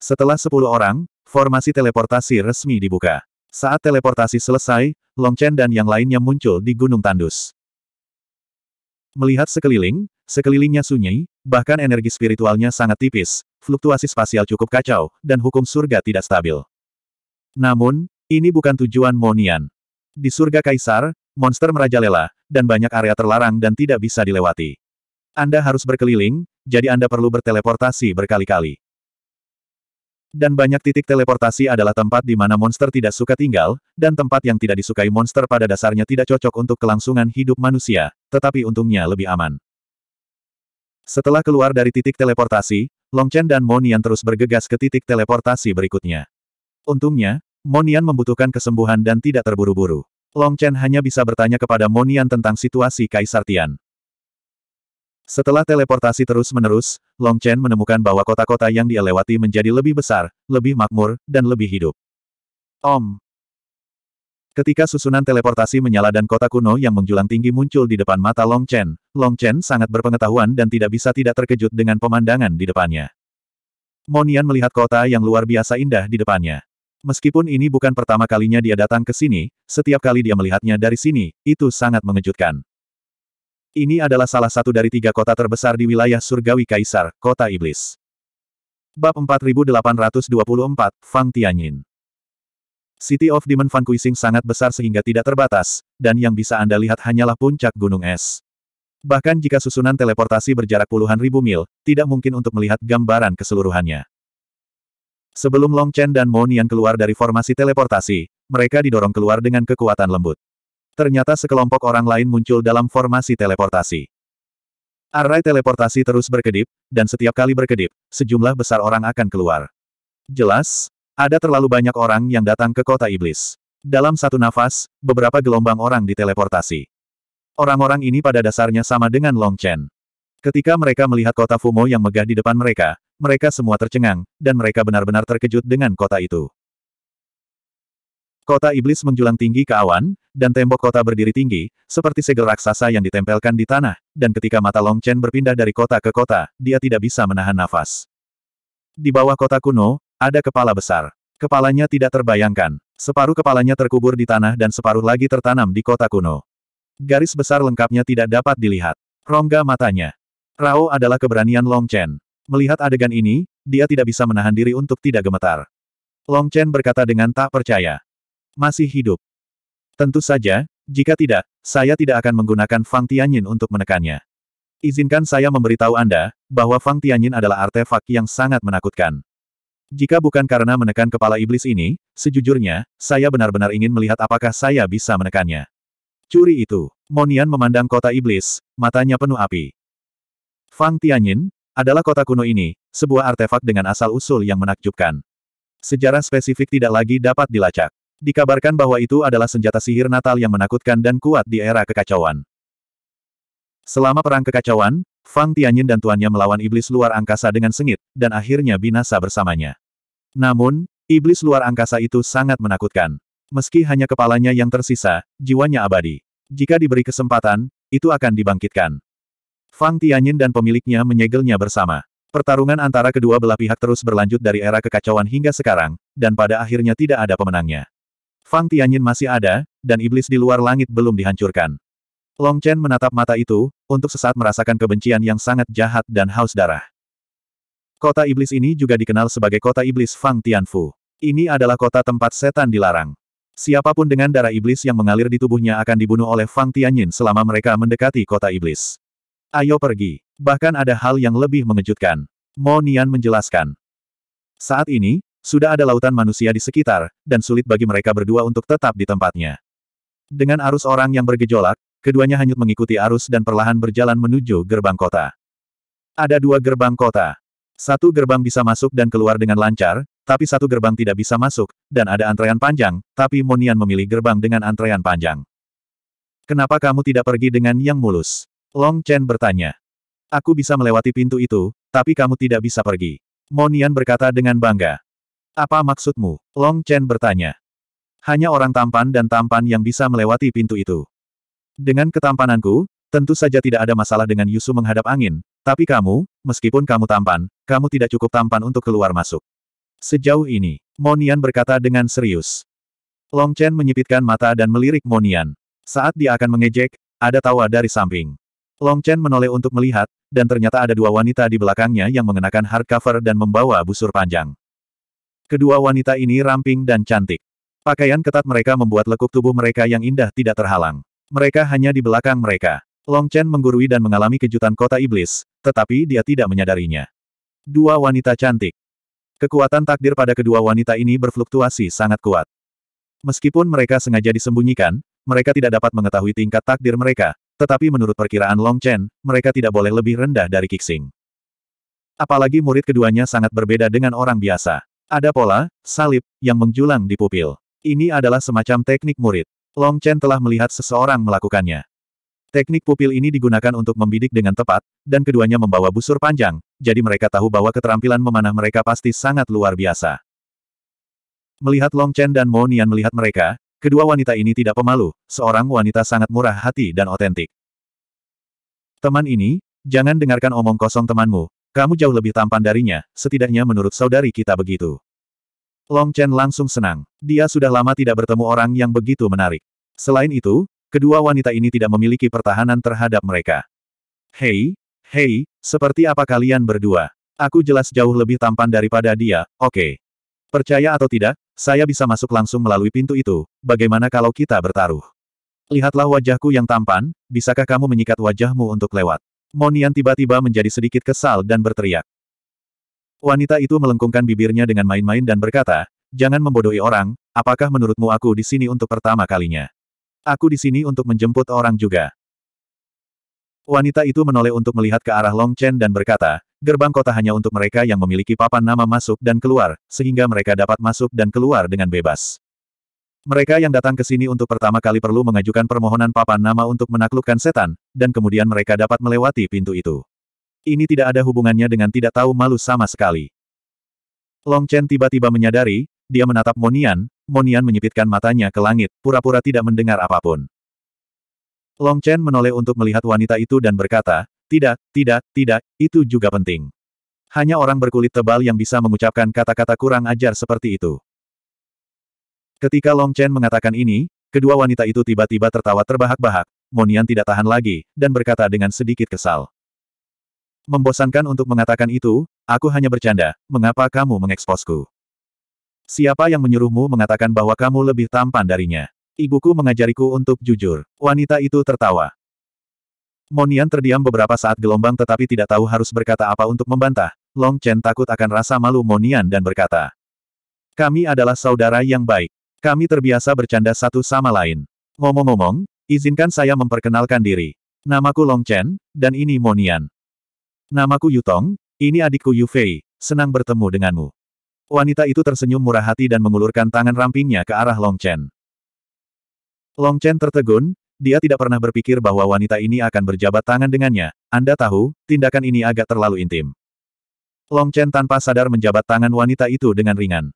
Setelah sepuluh orang, formasi teleportasi resmi dibuka. Saat teleportasi selesai, Long Chen dan yang lainnya muncul di Gunung Tandus. Melihat sekeliling, sekelilingnya sunyi, bahkan energi spiritualnya sangat tipis, fluktuasi spasial cukup kacau, dan hukum surga tidak stabil. Namun, ini bukan tujuan Monian. Di surga kaisar, monster merajalela, dan banyak area terlarang dan tidak bisa dilewati. Anda harus berkeliling, jadi Anda perlu berteleportasi berkali-kali. Dan banyak titik teleportasi adalah tempat di mana monster tidak suka tinggal, dan tempat yang tidak disukai monster pada dasarnya tidak cocok untuk kelangsungan hidup manusia, tetapi untungnya lebih aman. Setelah keluar dari titik teleportasi, Long Chen dan Monian terus bergegas ke titik teleportasi berikutnya. Untungnya, Monian membutuhkan kesembuhan dan tidak terburu-buru. Long Chen hanya bisa bertanya kepada Monian tentang situasi Kaisar Tian. Setelah teleportasi terus-menerus, Long Chen menemukan bahwa kota-kota yang dia lewati menjadi lebih besar, lebih makmur, dan lebih hidup. Om. Ketika susunan teleportasi menyala dan kota kuno yang menjulang tinggi muncul di depan mata Long Chen, Long Chen sangat berpengetahuan dan tidak bisa tidak terkejut dengan pemandangan di depannya. Monian melihat kota yang luar biasa indah di depannya. Meskipun ini bukan pertama kalinya dia datang ke sini, setiap kali dia melihatnya dari sini, itu sangat mengejutkan. Ini adalah salah satu dari tiga kota terbesar di wilayah surgawi Kaisar, Kota Iblis. Bab 4824, Fang Tianyin City of Demon Van Kuising sangat besar sehingga tidak terbatas, dan yang bisa Anda lihat hanyalah puncak gunung es. Bahkan jika susunan teleportasi berjarak puluhan ribu mil, tidak mungkin untuk melihat gambaran keseluruhannya. Sebelum Long Chen dan Mo Nian keluar dari formasi teleportasi, mereka didorong keluar dengan kekuatan lembut. Ternyata sekelompok orang lain muncul dalam formasi teleportasi. Array teleportasi terus berkedip, dan setiap kali berkedip, sejumlah besar orang akan keluar. Jelas, ada terlalu banyak orang yang datang ke kota iblis. Dalam satu nafas, beberapa gelombang orang diteleportasi. Orang-orang ini pada dasarnya sama dengan Long Chen. Ketika mereka melihat kota Fumo yang megah di depan mereka, mereka semua tercengang, dan mereka benar-benar terkejut dengan kota itu. Kota iblis menjulang tinggi ke awan, dan tembok kota berdiri tinggi, seperti segel raksasa yang ditempelkan di tanah, dan ketika mata Long Chen berpindah dari kota ke kota, dia tidak bisa menahan nafas. Di bawah kota kuno, ada kepala besar. Kepalanya tidak terbayangkan. Separuh kepalanya terkubur di tanah dan separuh lagi tertanam di kota kuno. Garis besar lengkapnya tidak dapat dilihat. Rongga matanya. Rao adalah keberanian Long Chen. Melihat adegan ini, dia tidak bisa menahan diri untuk tidak gemetar. Long Chen berkata dengan tak percaya. Masih hidup. Tentu saja, jika tidak, saya tidak akan menggunakan Fang Tianyin untuk menekannya. Izinkan saya memberitahu Anda, bahwa Fang Tianyin adalah artefak yang sangat menakutkan. Jika bukan karena menekan kepala iblis ini, sejujurnya, saya benar-benar ingin melihat apakah saya bisa menekannya. Curi itu, Monian memandang kota iblis, matanya penuh api. Fang Tianyin, adalah kota kuno ini, sebuah artefak dengan asal-usul yang menakjubkan. Sejarah spesifik tidak lagi dapat dilacak. Dikabarkan bahwa itu adalah senjata sihir natal yang menakutkan dan kuat di era kekacauan. Selama perang kekacauan, Fang Tianyin dan tuannya melawan iblis luar angkasa dengan sengit, dan akhirnya binasa bersamanya. Namun, iblis luar angkasa itu sangat menakutkan. Meski hanya kepalanya yang tersisa, jiwanya abadi. Jika diberi kesempatan, itu akan dibangkitkan. Fang Tianyin dan pemiliknya menyegelnya bersama. Pertarungan antara kedua belah pihak terus berlanjut dari era kekacauan hingga sekarang, dan pada akhirnya tidak ada pemenangnya. Fang Tianyin masih ada, dan iblis di luar langit belum dihancurkan. Long Chen menatap mata itu, untuk sesaat merasakan kebencian yang sangat jahat dan haus darah. Kota iblis ini juga dikenal sebagai kota iblis Fang Tianfu. Ini adalah kota tempat setan dilarang. Siapapun dengan darah iblis yang mengalir di tubuhnya akan dibunuh oleh Fang Tianyin selama mereka mendekati kota iblis. Ayo pergi. Bahkan ada hal yang lebih mengejutkan. Mo Nian menjelaskan. Saat ini, sudah ada lautan manusia di sekitar, dan sulit bagi mereka berdua untuk tetap di tempatnya. Dengan arus orang yang bergejolak, keduanya hanyut mengikuti arus dan perlahan berjalan menuju gerbang kota. Ada dua gerbang kota. Satu gerbang bisa masuk dan keluar dengan lancar, tapi satu gerbang tidak bisa masuk, dan ada antrean panjang, tapi Monian memilih gerbang dengan antrean panjang. Kenapa kamu tidak pergi dengan yang mulus? Long Chen bertanya. Aku bisa melewati pintu itu, tapi kamu tidak bisa pergi. Monian berkata dengan bangga. Apa maksudmu? Long Chen bertanya. Hanya orang tampan dan tampan yang bisa melewati pintu itu. Dengan ketampananku, tentu saja tidak ada masalah dengan Yusu menghadap angin, tapi kamu, meskipun kamu tampan, kamu tidak cukup tampan untuk keluar masuk. Sejauh ini, Monian berkata dengan serius. Long Chen menyipitkan mata dan melirik Monian. Saat dia akan mengejek, ada tawa dari samping. Long Chen menoleh untuk melihat, dan ternyata ada dua wanita di belakangnya yang mengenakan hardcover dan membawa busur panjang. Kedua wanita ini ramping dan cantik. Pakaian ketat mereka membuat lekuk tubuh mereka yang indah tidak terhalang. Mereka hanya di belakang mereka. Long Chen menggurui dan mengalami kejutan kota iblis, tetapi dia tidak menyadarinya. Dua wanita cantik. Kekuatan takdir pada kedua wanita ini berfluktuasi sangat kuat. Meskipun mereka sengaja disembunyikan, mereka tidak dapat mengetahui tingkat takdir mereka, tetapi menurut perkiraan Long Chen, mereka tidak boleh lebih rendah dari Kixing. Apalagi murid keduanya sangat berbeda dengan orang biasa. Ada pola, salib, yang menjulang di pupil. Ini adalah semacam teknik murid. Long Chen telah melihat seseorang melakukannya. Teknik pupil ini digunakan untuk membidik dengan tepat, dan keduanya membawa busur panjang, jadi mereka tahu bahwa keterampilan memanah mereka pasti sangat luar biasa. Melihat Long Chen dan Mo Nian melihat mereka, Kedua wanita ini tidak pemalu, seorang wanita sangat murah hati dan otentik. Teman ini, jangan dengarkan omong kosong temanmu, kamu jauh lebih tampan darinya, setidaknya menurut saudari kita begitu. Long Chen langsung senang. Dia sudah lama tidak bertemu orang yang begitu menarik. Selain itu, kedua wanita ini tidak memiliki pertahanan terhadap mereka. Hei, hei, seperti apa kalian berdua? Aku jelas jauh lebih tampan daripada dia, oke. Okay. Percaya atau tidak, saya bisa masuk langsung melalui pintu itu, bagaimana kalau kita bertaruh? Lihatlah wajahku yang tampan, bisakah kamu menyikat wajahmu untuk lewat? Monian tiba-tiba menjadi sedikit kesal dan berteriak. Wanita itu melengkungkan bibirnya dengan main-main dan berkata, Jangan membodohi orang, apakah menurutmu aku di sini untuk pertama kalinya? Aku di sini untuk menjemput orang juga. Wanita itu menoleh untuk melihat ke arah Long Chen dan berkata, Gerbang kota hanya untuk mereka yang memiliki papan nama masuk dan keluar, sehingga mereka dapat masuk dan keluar dengan bebas. Mereka yang datang ke sini untuk pertama kali perlu mengajukan permohonan papan nama untuk menaklukkan setan, dan kemudian mereka dapat melewati pintu itu. Ini tidak ada hubungannya dengan tidak tahu malu sama sekali. Long Chen tiba-tiba menyadari, dia menatap Monian, Monian menyipitkan matanya ke langit, pura-pura tidak mendengar apapun. Long Chen menoleh untuk melihat wanita itu dan berkata, tidak, tidak, tidak, itu juga penting. Hanya orang berkulit tebal yang bisa mengucapkan kata-kata kurang ajar seperti itu. Ketika Long Chen mengatakan ini, kedua wanita itu tiba-tiba tertawa terbahak-bahak, Monian tidak tahan lagi, dan berkata dengan sedikit kesal. Membosankan untuk mengatakan itu, aku hanya bercanda, mengapa kamu mengeksposku? Siapa yang menyuruhmu mengatakan bahwa kamu lebih tampan darinya? Ibuku mengajariku untuk jujur. Wanita itu tertawa. Monian terdiam beberapa saat gelombang tetapi tidak tahu harus berkata apa untuk membantah. Long Chen takut akan rasa malu Monian dan berkata, Kami adalah saudara yang baik. Kami terbiasa bercanda satu sama lain. Ngomong-ngomong, izinkan saya memperkenalkan diri. Namaku Long Chen, dan ini Monian. Namaku Yutong, ini adikku Fei. senang bertemu denganmu. Wanita itu tersenyum murah hati dan mengulurkan tangan rampingnya ke arah Long Chen. Long Chen tertegun, dia tidak pernah berpikir bahwa wanita ini akan berjabat tangan dengannya. Anda tahu, tindakan ini agak terlalu intim. Long Chen tanpa sadar menjabat tangan wanita itu dengan ringan.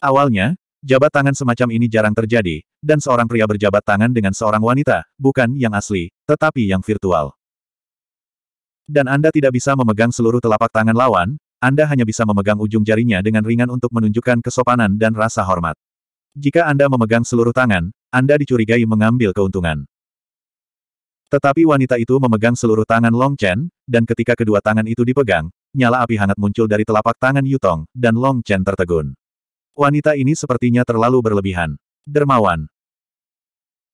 Awalnya, jabat tangan semacam ini jarang terjadi, dan seorang pria berjabat tangan dengan seorang wanita, bukan yang asli, tetapi yang virtual. Dan Anda tidak bisa memegang seluruh telapak tangan lawan, Anda hanya bisa memegang ujung jarinya dengan ringan untuk menunjukkan kesopanan dan rasa hormat. Jika Anda memegang seluruh tangan, Anda dicurigai mengambil keuntungan. Tetapi wanita itu memegang seluruh tangan Long Chen, dan ketika kedua tangan itu dipegang, nyala api hangat muncul dari telapak tangan Yutong, dan Long Chen tertegun. Wanita ini sepertinya terlalu berlebihan. Dermawan.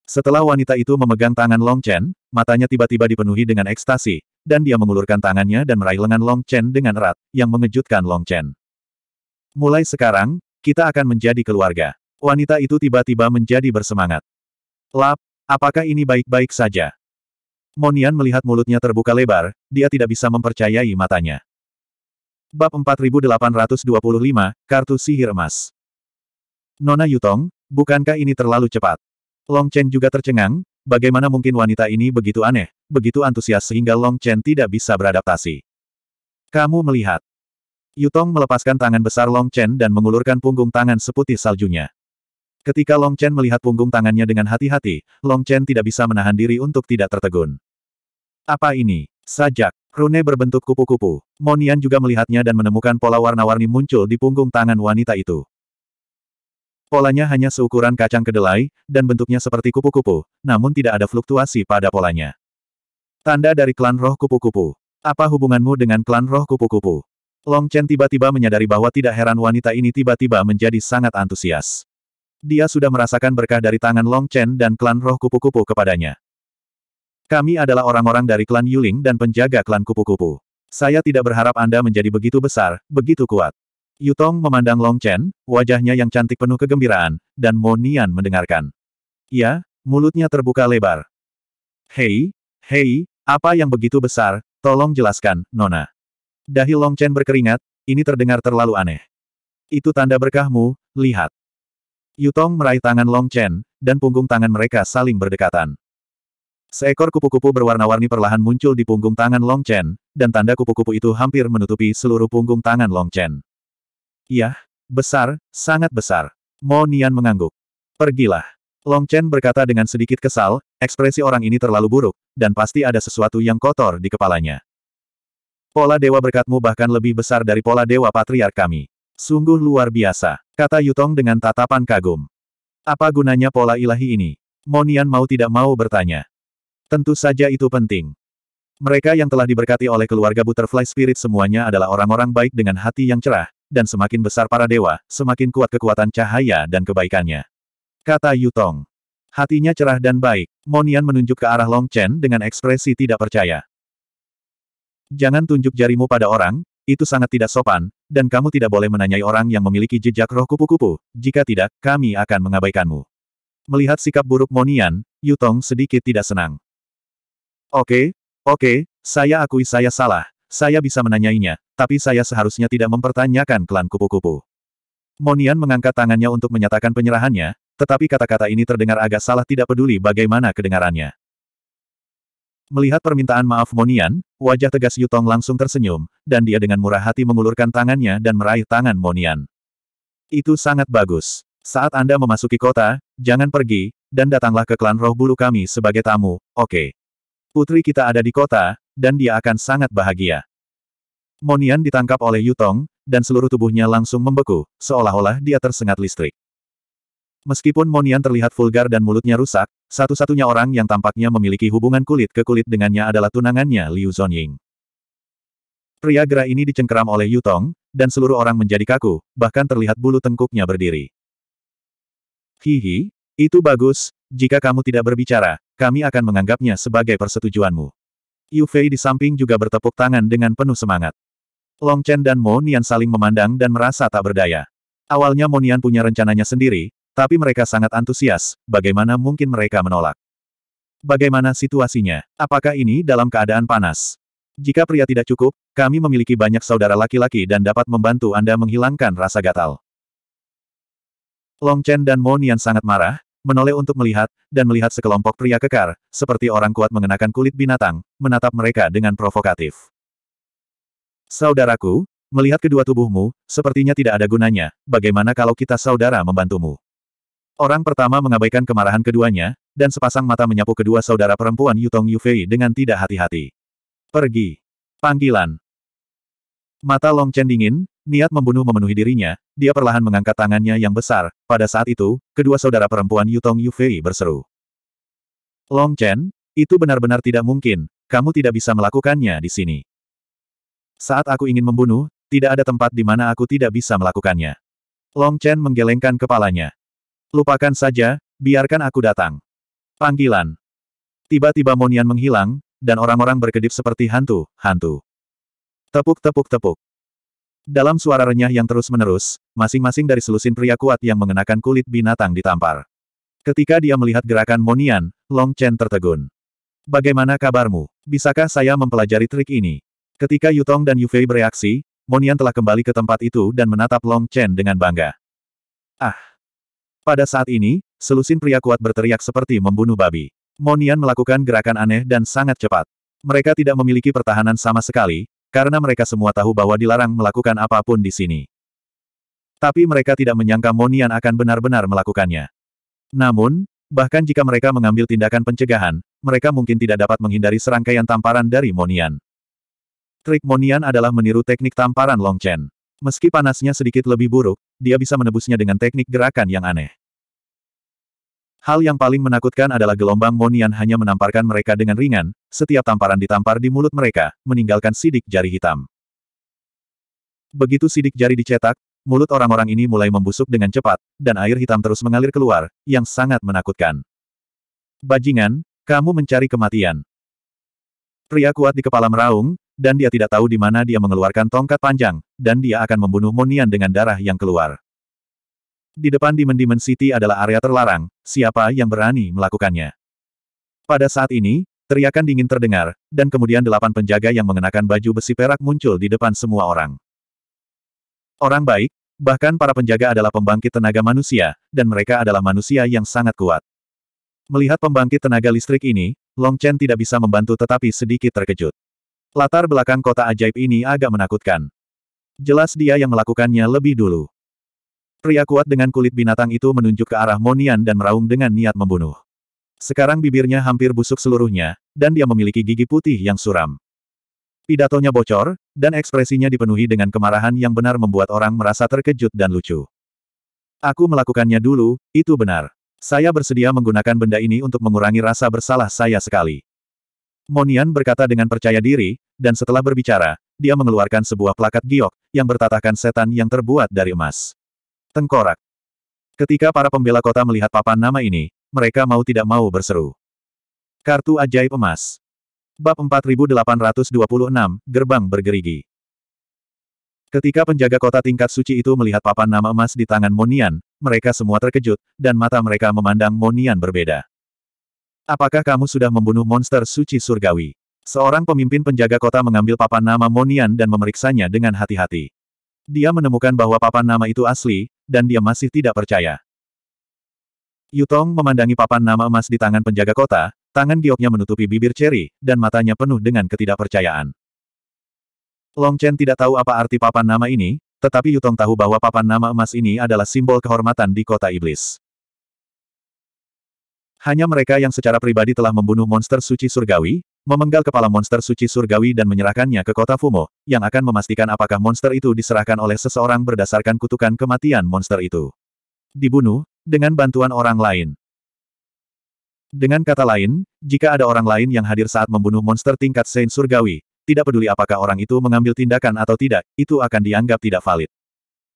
Setelah wanita itu memegang tangan Long Chen, matanya tiba-tiba dipenuhi dengan ekstasi, dan dia mengulurkan tangannya dan meraih lengan Long Chen dengan erat, yang mengejutkan Long Chen. Mulai sekarang, kita akan menjadi keluarga. Wanita itu tiba-tiba menjadi bersemangat. Lap, apakah ini baik-baik saja? Monian melihat mulutnya terbuka lebar, dia tidak bisa mempercayai matanya. Bab 4825, Kartu Sihir Emas Nona Yutong, bukankah ini terlalu cepat? Long Chen juga tercengang, bagaimana mungkin wanita ini begitu aneh, begitu antusias sehingga Long Chen tidak bisa beradaptasi. Kamu melihat. Yutong melepaskan tangan besar Long Chen dan mengulurkan punggung tangan seputih saljunya. Ketika Long Chen melihat punggung tangannya dengan hati-hati, Long Chen tidak bisa menahan diri untuk tidak tertegun. Apa ini? Sajak. Rune berbentuk kupu-kupu. Monian juga melihatnya dan menemukan pola warna-warni muncul di punggung tangan wanita itu. Polanya hanya seukuran kacang kedelai, dan bentuknya seperti kupu-kupu, namun tidak ada fluktuasi pada polanya. Tanda dari klan roh kupu-kupu. Apa hubunganmu dengan klan roh kupu-kupu? Long Chen tiba-tiba menyadari bahwa tidak heran wanita ini tiba-tiba menjadi sangat antusias. Dia sudah merasakan berkah dari tangan Long Chen dan klan roh kupu-kupu kepadanya. Kami adalah orang-orang dari klan Yuling dan penjaga klan kupu-kupu. Saya tidak berharap Anda menjadi begitu besar, begitu kuat. Yutong memandang Long Chen, wajahnya yang cantik penuh kegembiraan, dan Monian mendengarkan. Ya, mulutnya terbuka lebar. Hei, hei, apa yang begitu besar, tolong jelaskan, Nona. Dahi Long Chen berkeringat, ini terdengar terlalu aneh. Itu tanda berkahmu, lihat. Yutong meraih tangan Long Chen, dan punggung tangan mereka saling berdekatan. Seekor kupu-kupu berwarna-warni perlahan muncul di punggung tangan Long Chen, dan tanda kupu-kupu itu hampir menutupi seluruh punggung tangan Long Chen. Yah, besar, sangat besar. Mo Nian mengangguk. Pergilah. Long Chen berkata dengan sedikit kesal, ekspresi orang ini terlalu buruk, dan pasti ada sesuatu yang kotor di kepalanya. Pola dewa berkatmu bahkan lebih besar dari pola dewa patriark kami. Sungguh luar biasa, kata Yutong dengan tatapan kagum. Apa gunanya pola ilahi ini? Monian mau tidak mau bertanya. Tentu saja itu penting. Mereka yang telah diberkati oleh keluarga Butterfly Spirit semuanya adalah orang-orang baik dengan hati yang cerah, dan semakin besar para dewa, semakin kuat kekuatan cahaya dan kebaikannya. Kata Yutong. Hatinya cerah dan baik, Monian menunjuk ke arah Long Chen dengan ekspresi tidak percaya. Jangan tunjuk jarimu pada orang, itu sangat tidak sopan, dan kamu tidak boleh menanyai orang yang memiliki jejak roh kupu-kupu, jika tidak, kami akan mengabaikanmu. Melihat sikap buruk Monian, Yutong sedikit tidak senang. Oke, okay, oke, okay, saya akui saya salah, saya bisa menanyainya, tapi saya seharusnya tidak mempertanyakan klan kupu-kupu. Monian mengangkat tangannya untuk menyatakan penyerahannya, tetapi kata-kata ini terdengar agak salah tidak peduli bagaimana kedengarannya. Melihat permintaan maaf Monian, wajah tegas Yutong langsung tersenyum, dan dia dengan murah hati mengulurkan tangannya dan meraih tangan Monian. Itu sangat bagus. Saat Anda memasuki kota, jangan pergi, dan datanglah ke klan roh bulu kami sebagai tamu, oke. Okay. Putri kita ada di kota, dan dia akan sangat bahagia. Monian ditangkap oleh Yutong, dan seluruh tubuhnya langsung membeku, seolah-olah dia tersengat listrik. Meskipun Monian terlihat vulgar dan mulutnya rusak, satu-satunya orang yang tampaknya memiliki hubungan kulit ke kulit dengannya adalah tunangannya Liu Zonying. Pria gerah ini dicengkeram oleh Yu Tong, dan seluruh orang menjadi kaku, bahkan terlihat bulu tengkuknya berdiri. Hihi, itu bagus, jika kamu tidak berbicara, kami akan menganggapnya sebagai persetujuanmu. Yu Fei di samping juga bertepuk tangan dengan penuh semangat. Long Chen dan Monian saling memandang dan merasa tak berdaya. Awalnya Monian punya rencananya sendiri, tapi mereka sangat antusias, bagaimana mungkin mereka menolak? Bagaimana situasinya? Apakah ini dalam keadaan panas? Jika pria tidak cukup, kami memiliki banyak saudara laki-laki dan dapat membantu Anda menghilangkan rasa gatal. Long Chen dan Mo Nian sangat marah, menoleh untuk melihat, dan melihat sekelompok pria kekar, seperti orang kuat mengenakan kulit binatang, menatap mereka dengan provokatif. Saudaraku, melihat kedua tubuhmu, sepertinya tidak ada gunanya, bagaimana kalau kita saudara membantumu? Orang pertama mengabaikan kemarahan keduanya, dan sepasang mata menyapu kedua saudara perempuan Yutong Yufei dengan tidak hati-hati. Pergi. Panggilan. Mata Long Chen dingin, niat membunuh memenuhi dirinya, dia perlahan mengangkat tangannya yang besar, pada saat itu, kedua saudara perempuan Yutong Yufei berseru. Long Chen, itu benar-benar tidak mungkin, kamu tidak bisa melakukannya di sini. Saat aku ingin membunuh, tidak ada tempat di mana aku tidak bisa melakukannya. Long Chen menggelengkan kepalanya. Lupakan saja, biarkan aku datang. Panggilan. Tiba-tiba Monian menghilang, dan orang-orang berkedip seperti hantu, hantu. Tepuk tepuk tepuk. Dalam suara renyah yang terus-menerus, masing-masing dari selusin pria kuat yang mengenakan kulit binatang ditampar. Ketika dia melihat gerakan Monian, Long Chen tertegun. Bagaimana kabarmu? Bisakah saya mempelajari trik ini? Ketika Yutong dan Yufei bereaksi, Monian telah kembali ke tempat itu dan menatap Long Chen dengan bangga. Ah, pada saat ini, selusin pria kuat berteriak seperti membunuh babi. Monian melakukan gerakan aneh dan sangat cepat. Mereka tidak memiliki pertahanan sama sekali, karena mereka semua tahu bahwa dilarang melakukan apapun di sini. Tapi mereka tidak menyangka Monian akan benar-benar melakukannya. Namun, bahkan jika mereka mengambil tindakan pencegahan, mereka mungkin tidak dapat menghindari serangkaian tamparan dari Monian. Trik Monian adalah meniru teknik tamparan Long Chen. Meski panasnya sedikit lebih buruk, dia bisa menebusnya dengan teknik gerakan yang aneh. Hal yang paling menakutkan adalah gelombang Monian hanya menamparkan mereka dengan ringan, setiap tamparan ditampar di mulut mereka, meninggalkan sidik jari hitam. Begitu sidik jari dicetak, mulut orang-orang ini mulai membusuk dengan cepat, dan air hitam terus mengalir keluar, yang sangat menakutkan. Bajingan, kamu mencari kematian. Pria kuat di kepala meraung, dan dia tidak tahu di mana dia mengeluarkan tongkat panjang, dan dia akan membunuh Monian dengan darah yang keluar. Di depan Demon Demon City adalah area terlarang, siapa yang berani melakukannya. Pada saat ini, teriakan dingin terdengar, dan kemudian delapan penjaga yang mengenakan baju besi perak muncul di depan semua orang. Orang baik, bahkan para penjaga adalah pembangkit tenaga manusia, dan mereka adalah manusia yang sangat kuat. Melihat pembangkit tenaga listrik ini, Long Chen tidak bisa membantu tetapi sedikit terkejut. Latar belakang kota ajaib ini agak menakutkan. Jelas dia yang melakukannya lebih dulu. Pria kuat dengan kulit binatang itu menunjuk ke arah Monian dan meraung dengan niat membunuh. Sekarang bibirnya hampir busuk seluruhnya, dan dia memiliki gigi putih yang suram. Pidatonya bocor, dan ekspresinya dipenuhi dengan kemarahan yang benar membuat orang merasa terkejut dan lucu. Aku melakukannya dulu, itu benar. Saya bersedia menggunakan benda ini untuk mengurangi rasa bersalah saya sekali. Monian berkata dengan percaya diri, dan setelah berbicara, dia mengeluarkan sebuah plakat giok, yang bertatahkan setan yang terbuat dari emas. Tengkorak. Ketika para pembela kota melihat papan nama ini, mereka mau tidak mau berseru. Kartu Ajaib Emas. Bab 4826, Gerbang Bergerigi. Ketika penjaga kota tingkat suci itu melihat papan nama emas di tangan Monian, mereka semua terkejut, dan mata mereka memandang Monian berbeda. Apakah kamu sudah membunuh monster suci surgawi? Seorang pemimpin penjaga kota mengambil papan nama Monian dan memeriksanya dengan hati-hati. Dia menemukan bahwa papan nama itu asli, dan dia masih tidak percaya. Yutong memandangi papan nama emas di tangan penjaga kota, tangan gioknya menutupi bibir ceri, dan matanya penuh dengan ketidakpercayaan. Long Chen tidak tahu apa arti papan nama ini, tetapi Yutong tahu bahwa papan nama emas ini adalah simbol kehormatan di kota iblis. Hanya mereka yang secara pribadi telah membunuh monster suci surgawi, memenggal kepala monster suci surgawi dan menyerahkannya ke kota Fumo, yang akan memastikan apakah monster itu diserahkan oleh seseorang berdasarkan kutukan kematian monster itu. Dibunuh, dengan bantuan orang lain. Dengan kata lain, jika ada orang lain yang hadir saat membunuh monster tingkat Saint Surgawi, tidak peduli apakah orang itu mengambil tindakan atau tidak, itu akan dianggap tidak valid.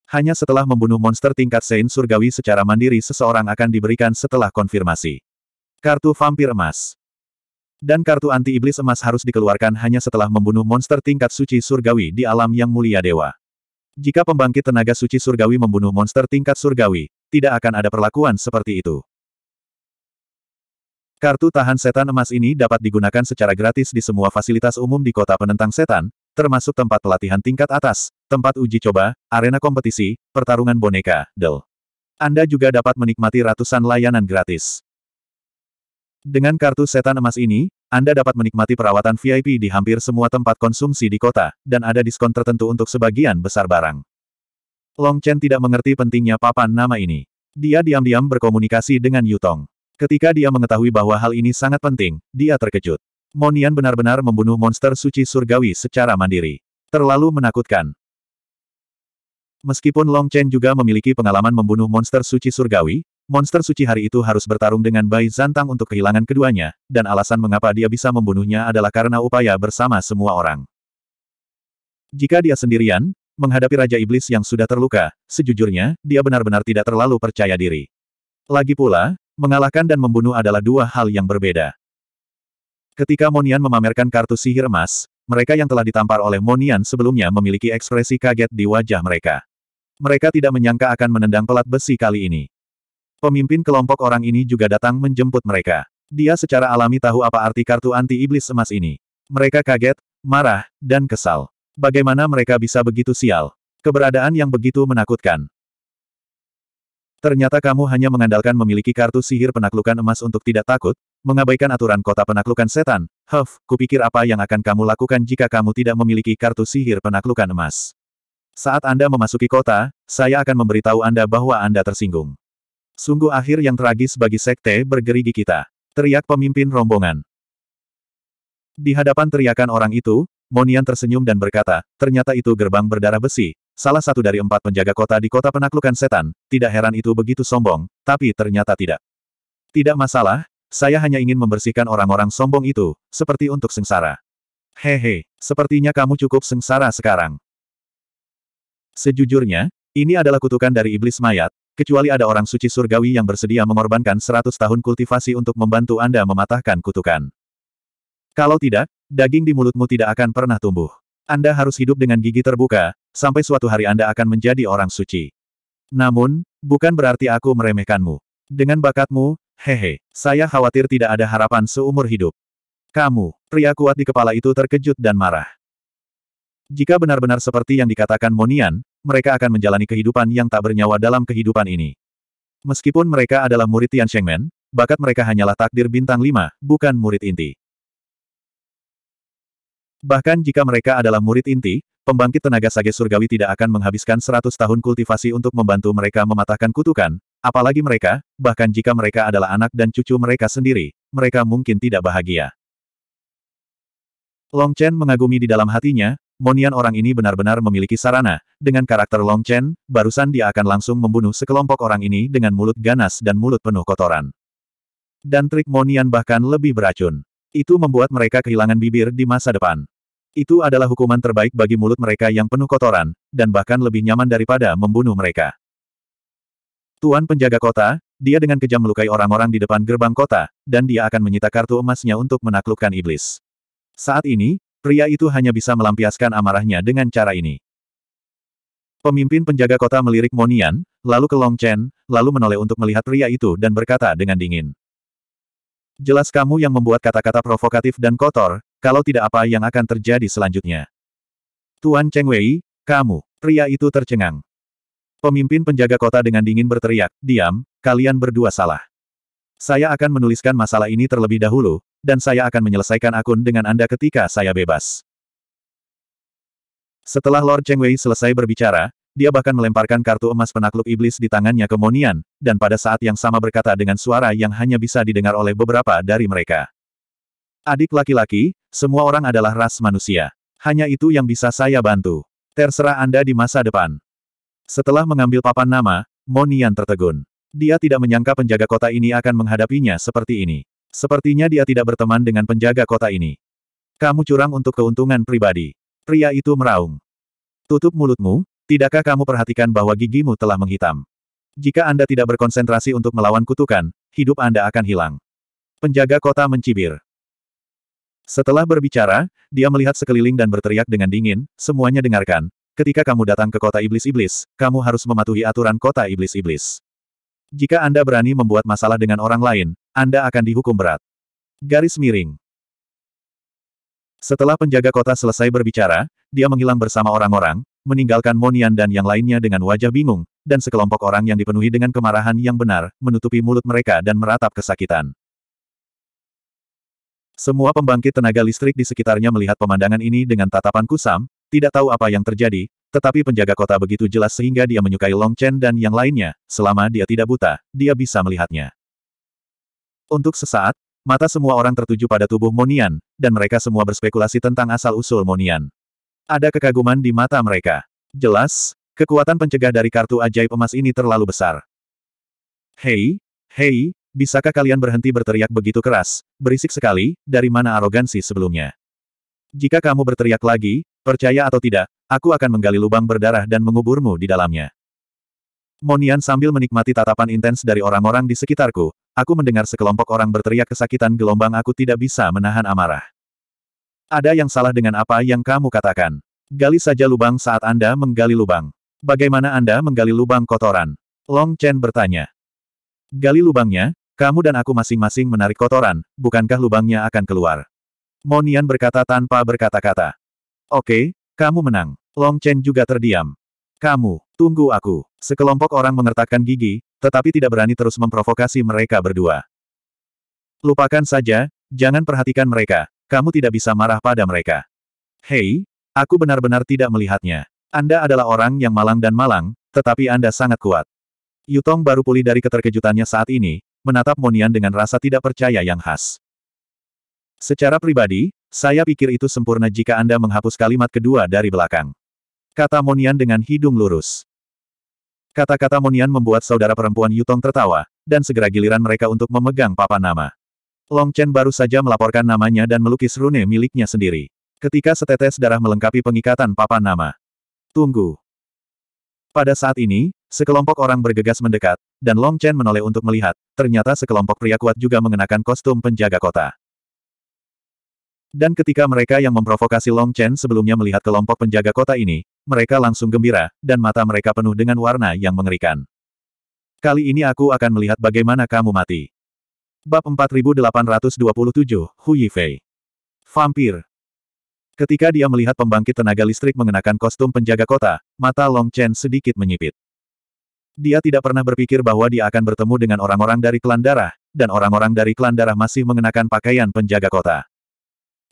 Hanya setelah membunuh monster tingkat Saint Surgawi secara mandiri seseorang akan diberikan setelah konfirmasi. Kartu Vampir Emas Dan kartu anti iblis emas harus dikeluarkan hanya setelah membunuh monster tingkat suci surgawi di alam yang mulia dewa. Jika pembangkit tenaga suci surgawi membunuh monster tingkat surgawi, tidak akan ada perlakuan seperti itu. Kartu tahan setan emas ini dapat digunakan secara gratis di semua fasilitas umum di kota penentang setan, termasuk tempat pelatihan tingkat atas, tempat uji coba, arena kompetisi, pertarungan boneka, del. Anda juga dapat menikmati ratusan layanan gratis. Dengan kartu setan emas ini, Anda dapat menikmati perawatan VIP di hampir semua tempat konsumsi di kota, dan ada diskon tertentu untuk sebagian besar barang. Long Chen tidak mengerti pentingnya papan nama ini. Dia diam-diam berkomunikasi dengan Yutong. Ketika dia mengetahui bahwa hal ini sangat penting, dia terkejut. Monian benar-benar membunuh monster suci surgawi secara mandiri. Terlalu menakutkan. Meskipun Long Chen juga memiliki pengalaman membunuh monster suci surgawi, monster suci hari itu harus bertarung dengan Bai Zantang untuk kehilangan keduanya, dan alasan mengapa dia bisa membunuhnya adalah karena upaya bersama semua orang. Jika dia sendirian, menghadapi Raja Iblis yang sudah terluka, sejujurnya, dia benar-benar tidak terlalu percaya diri. Lagi pula, mengalahkan dan membunuh adalah dua hal yang berbeda. Ketika Monian memamerkan kartu sihir emas, mereka yang telah ditampar oleh Monian sebelumnya memiliki ekspresi kaget di wajah mereka. Mereka tidak menyangka akan menendang pelat besi kali ini. Pemimpin kelompok orang ini juga datang menjemput mereka. Dia secara alami tahu apa arti kartu anti-iblis emas ini. Mereka kaget, marah, dan kesal. Bagaimana mereka bisa begitu sial? Keberadaan yang begitu menakutkan. Ternyata kamu hanya mengandalkan memiliki kartu sihir penaklukan emas untuk tidak takut, mengabaikan aturan kota penaklukan setan. Huff, kupikir apa yang akan kamu lakukan jika kamu tidak memiliki kartu sihir penaklukan emas. Saat Anda memasuki kota, saya akan memberitahu Anda bahwa Anda tersinggung. Sungguh akhir yang tragis bagi sekte bergerigi kita. Teriak pemimpin rombongan. Di hadapan teriakan orang itu, Monian tersenyum dan berkata, ternyata itu gerbang berdarah besi, salah satu dari empat penjaga kota di kota penaklukan setan, tidak heran itu begitu sombong, tapi ternyata tidak. Tidak masalah, saya hanya ingin membersihkan orang-orang sombong itu, seperti untuk sengsara. Hehe, sepertinya kamu cukup sengsara sekarang. Sejujurnya, ini adalah kutukan dari iblis mayat, Kecuali ada orang suci surgawi yang bersedia mengorbankan seratus tahun kultivasi untuk membantu Anda mematahkan kutukan. Kalau tidak, daging di mulutmu tidak akan pernah tumbuh. Anda harus hidup dengan gigi terbuka, sampai suatu hari Anda akan menjadi orang suci. Namun, bukan berarti aku meremehkanmu. Dengan bakatmu, hehe, saya khawatir tidak ada harapan seumur hidup. Kamu, pria kuat di kepala itu terkejut dan marah. Jika benar-benar seperti yang dikatakan Monian, mereka akan menjalani kehidupan yang tak bernyawa dalam kehidupan ini. Meskipun mereka adalah murid Tian Shengmen, bakat mereka hanyalah takdir bintang lima, bukan murid inti. Bahkan jika mereka adalah murid inti, pembangkit tenaga sage surgawi tidak akan menghabiskan 100 tahun kultivasi untuk membantu mereka mematahkan kutukan, apalagi mereka, bahkan jika mereka adalah anak dan cucu mereka sendiri, mereka mungkin tidak bahagia. Long Chen mengagumi di dalam hatinya, Monian orang ini benar-benar memiliki sarana, dengan karakter Long Chen, barusan dia akan langsung membunuh sekelompok orang ini dengan mulut ganas dan mulut penuh kotoran. Dan trik Monian bahkan lebih beracun. Itu membuat mereka kehilangan bibir di masa depan. Itu adalah hukuman terbaik bagi mulut mereka yang penuh kotoran, dan bahkan lebih nyaman daripada membunuh mereka. Tuan penjaga kota, dia dengan kejam melukai orang-orang di depan gerbang kota, dan dia akan menyita kartu emasnya untuk menaklukkan iblis. Saat ini, Pria itu hanya bisa melampiaskan amarahnya dengan cara ini. Pemimpin penjaga kota melirik Monian, lalu ke Long Chen, lalu menoleh untuk melihat pria itu dan berkata dengan dingin. Jelas kamu yang membuat kata-kata provokatif dan kotor, kalau tidak apa yang akan terjadi selanjutnya. Tuan Cheng Wei, kamu, pria itu tercengang. Pemimpin penjaga kota dengan dingin berteriak, diam, kalian berdua salah. Saya akan menuliskan masalah ini terlebih dahulu, dan saya akan menyelesaikan akun dengan Anda ketika saya bebas. Setelah Lord Cheng Wei selesai berbicara, dia bahkan melemparkan kartu emas penakluk iblis di tangannya ke Monian, dan pada saat yang sama berkata dengan suara yang hanya bisa didengar oleh beberapa dari mereka. Adik laki-laki, semua orang adalah ras manusia. Hanya itu yang bisa saya bantu. Terserah Anda di masa depan. Setelah mengambil papan nama, Monian tertegun. Dia tidak menyangka penjaga kota ini akan menghadapinya seperti ini. Sepertinya dia tidak berteman dengan penjaga kota ini. Kamu curang untuk keuntungan pribadi. Pria itu meraung. Tutup mulutmu, tidakkah kamu perhatikan bahwa gigimu telah menghitam? Jika Anda tidak berkonsentrasi untuk melawan kutukan, hidup Anda akan hilang. Penjaga kota mencibir. Setelah berbicara, dia melihat sekeliling dan berteriak dengan dingin, semuanya dengarkan. Ketika kamu datang ke kota iblis-iblis, kamu harus mematuhi aturan kota iblis-iblis. Jika Anda berani membuat masalah dengan orang lain, Anda akan dihukum berat. Garis miring. Setelah penjaga kota selesai berbicara, dia menghilang bersama orang-orang, meninggalkan Monian dan yang lainnya dengan wajah bingung, dan sekelompok orang yang dipenuhi dengan kemarahan yang benar, menutupi mulut mereka dan meratap kesakitan. Semua pembangkit tenaga listrik di sekitarnya melihat pemandangan ini dengan tatapan kusam, tidak tahu apa yang terjadi, tetapi penjaga kota begitu jelas sehingga dia menyukai Long Chen dan yang lainnya, selama dia tidak buta, dia bisa melihatnya. Untuk sesaat, mata semua orang tertuju pada tubuh Monian, dan mereka semua berspekulasi tentang asal-usul Monian. Ada kekaguman di mata mereka. Jelas, kekuatan pencegah dari kartu ajaib emas ini terlalu besar. Hei, hei, bisakah kalian berhenti berteriak begitu keras, berisik sekali, dari mana arogansi sebelumnya? Jika kamu berteriak lagi, percaya atau tidak, aku akan menggali lubang berdarah dan menguburmu di dalamnya. Monian sambil menikmati tatapan intens dari orang-orang di sekitarku, aku mendengar sekelompok orang berteriak kesakitan gelombang aku tidak bisa menahan amarah. Ada yang salah dengan apa yang kamu katakan. Gali saja lubang saat Anda menggali lubang. Bagaimana Anda menggali lubang kotoran? Long Chen bertanya. Gali lubangnya, kamu dan aku masing-masing menarik kotoran, bukankah lubangnya akan keluar? Monian berkata tanpa berkata-kata. Oke, kamu menang. Long Chen juga terdiam. Kamu, tunggu aku. Sekelompok orang mengertakkan gigi, tetapi tidak berani terus memprovokasi mereka berdua. Lupakan saja, jangan perhatikan mereka. Kamu tidak bisa marah pada mereka. Hei, aku benar-benar tidak melihatnya. Anda adalah orang yang malang dan malang, tetapi Anda sangat kuat. Yutong baru pulih dari keterkejutannya saat ini, menatap Monian dengan rasa tidak percaya yang khas. Secara pribadi, saya pikir itu sempurna jika Anda menghapus kalimat kedua dari belakang. Kata Monian dengan hidung lurus. Kata-kata Monian membuat saudara perempuan Yutong tertawa, dan segera giliran mereka untuk memegang papan nama. Long Chen baru saja melaporkan namanya dan melukis rune miliknya sendiri. Ketika setetes darah melengkapi pengikatan papan nama. Tunggu. Pada saat ini, sekelompok orang bergegas mendekat, dan Long Chen menoleh untuk melihat, ternyata sekelompok pria kuat juga mengenakan kostum penjaga kota. Dan ketika mereka yang memprovokasi Long Chen sebelumnya melihat kelompok penjaga kota ini, mereka langsung gembira, dan mata mereka penuh dengan warna yang mengerikan. Kali ini aku akan melihat bagaimana kamu mati. Bab 4827, Hu Yifei. Vampir. Ketika dia melihat pembangkit tenaga listrik mengenakan kostum penjaga kota, mata Long Chen sedikit menyipit. Dia tidak pernah berpikir bahwa dia akan bertemu dengan orang-orang dari klan darah, dan orang-orang dari klan darah masih mengenakan pakaian penjaga kota.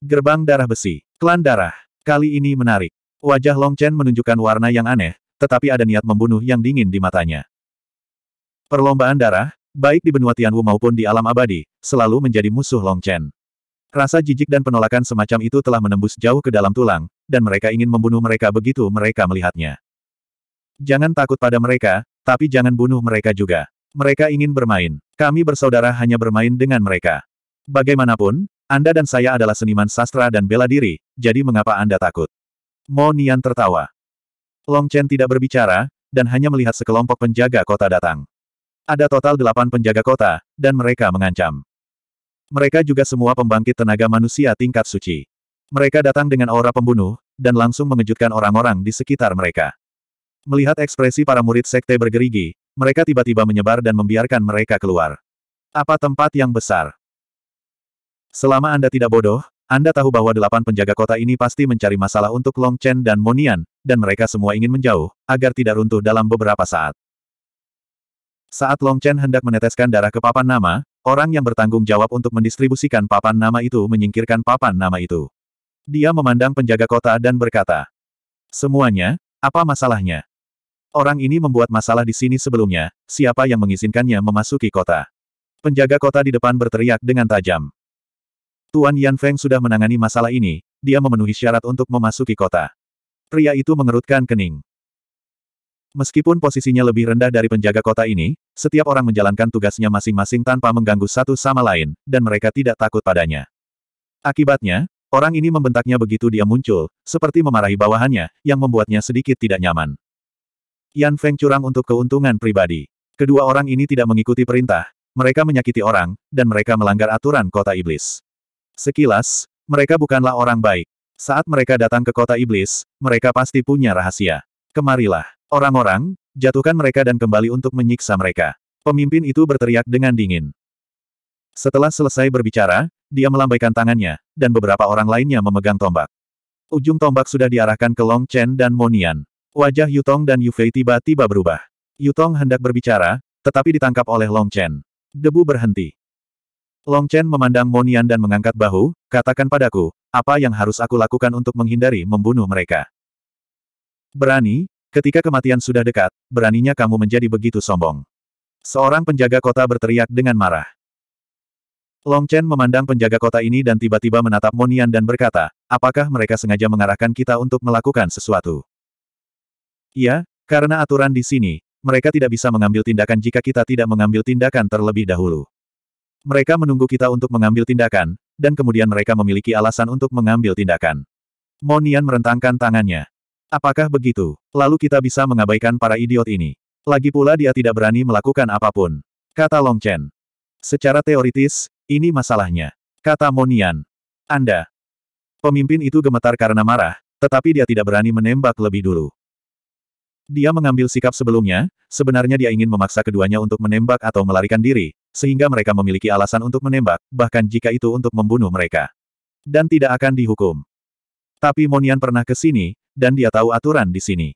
Gerbang darah besi. Klan darah. Kali ini menarik. Wajah Long Chen menunjukkan warna yang aneh, tetapi ada niat membunuh yang dingin di matanya. Perlombaan darah, baik di benua Tianwu maupun di alam abadi, selalu menjadi musuh Long Chen. Rasa jijik dan penolakan semacam itu telah menembus jauh ke dalam tulang, dan mereka ingin membunuh mereka begitu mereka melihatnya. Jangan takut pada mereka, tapi jangan bunuh mereka juga. Mereka ingin bermain. Kami bersaudara hanya bermain dengan mereka. Bagaimanapun, anda dan saya adalah seniman sastra dan bela diri, jadi mengapa Anda takut? Mo Nian tertawa. Long Chen tidak berbicara, dan hanya melihat sekelompok penjaga kota datang. Ada total delapan penjaga kota, dan mereka mengancam. Mereka juga semua pembangkit tenaga manusia tingkat suci. Mereka datang dengan aura pembunuh, dan langsung mengejutkan orang-orang di sekitar mereka. Melihat ekspresi para murid sekte bergerigi, mereka tiba-tiba menyebar dan membiarkan mereka keluar. Apa tempat yang besar? Selama Anda tidak bodoh, Anda tahu bahwa delapan penjaga kota ini pasti mencari masalah untuk Long Chen dan Monian, dan mereka semua ingin menjauh, agar tidak runtuh dalam beberapa saat. Saat Long Chen hendak meneteskan darah ke papan nama, orang yang bertanggung jawab untuk mendistribusikan papan nama itu menyingkirkan papan nama itu. Dia memandang penjaga kota dan berkata, Semuanya, apa masalahnya? Orang ini membuat masalah di sini sebelumnya, siapa yang mengizinkannya memasuki kota? Penjaga kota di depan berteriak dengan tajam. Tuan Yan Feng sudah menangani masalah ini, dia memenuhi syarat untuk memasuki kota. Pria itu mengerutkan kening. Meskipun posisinya lebih rendah dari penjaga kota ini, setiap orang menjalankan tugasnya masing-masing tanpa mengganggu satu sama lain, dan mereka tidak takut padanya. Akibatnya, orang ini membentaknya begitu dia muncul, seperti memarahi bawahannya, yang membuatnya sedikit tidak nyaman. Yan Feng curang untuk keuntungan pribadi. Kedua orang ini tidak mengikuti perintah, mereka menyakiti orang, dan mereka melanggar aturan kota iblis. Sekilas, mereka bukanlah orang baik. Saat mereka datang ke kota iblis, mereka pasti punya rahasia. Kemarilah, orang-orang, jatuhkan mereka dan kembali untuk menyiksa mereka. Pemimpin itu berteriak dengan dingin. Setelah selesai berbicara, dia melambaikan tangannya, dan beberapa orang lainnya memegang tombak. Ujung tombak sudah diarahkan ke Long Chen dan Monian. Wajah Yutong dan Yufei tiba-tiba berubah. Yutong hendak berbicara, tetapi ditangkap oleh Long Chen. Debu berhenti. Long Chen memandang Monian dan mengangkat bahu, katakan padaku, apa yang harus aku lakukan untuk menghindari membunuh mereka? Berani, ketika kematian sudah dekat, beraninya kamu menjadi begitu sombong. Seorang penjaga kota berteriak dengan marah. Long Chen memandang penjaga kota ini dan tiba-tiba menatap Monian dan berkata, apakah mereka sengaja mengarahkan kita untuk melakukan sesuatu? Ya, karena aturan di sini, mereka tidak bisa mengambil tindakan jika kita tidak mengambil tindakan terlebih dahulu. Mereka menunggu kita untuk mengambil tindakan, dan kemudian mereka memiliki alasan untuk mengambil tindakan. Monian merentangkan tangannya. Apakah begitu? Lalu kita bisa mengabaikan para idiot ini. Lagi pula dia tidak berani melakukan apapun. Kata Long Chen. Secara teoritis, ini masalahnya. Kata Monian. Anda. Pemimpin itu gemetar karena marah, tetapi dia tidak berani menembak lebih dulu. Dia mengambil sikap sebelumnya, sebenarnya dia ingin memaksa keduanya untuk menembak atau melarikan diri, sehingga mereka memiliki alasan untuk menembak, bahkan jika itu untuk membunuh mereka. Dan tidak akan dihukum. Tapi Monian pernah ke sini, dan dia tahu aturan di sini.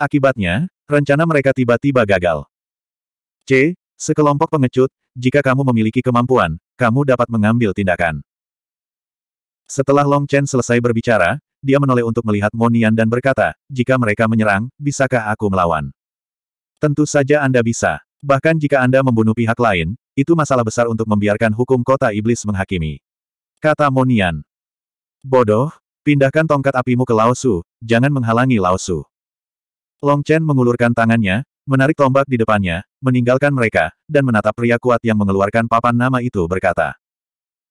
Akibatnya, rencana mereka tiba-tiba gagal. C. Sekelompok pengecut, jika kamu memiliki kemampuan, kamu dapat mengambil tindakan. Setelah Long Chen selesai berbicara, dia menoleh untuk melihat Monian dan berkata, jika mereka menyerang, bisakah aku melawan? Tentu saja Anda bisa. Bahkan jika Anda membunuh pihak lain, itu masalah besar untuk membiarkan hukum kota iblis menghakimi. Kata Monian. Bodoh, pindahkan tongkat apimu ke Laosu, jangan menghalangi Laosu. Long Chen mengulurkan tangannya, menarik tombak di depannya, meninggalkan mereka, dan menatap pria kuat yang mengeluarkan papan nama itu berkata.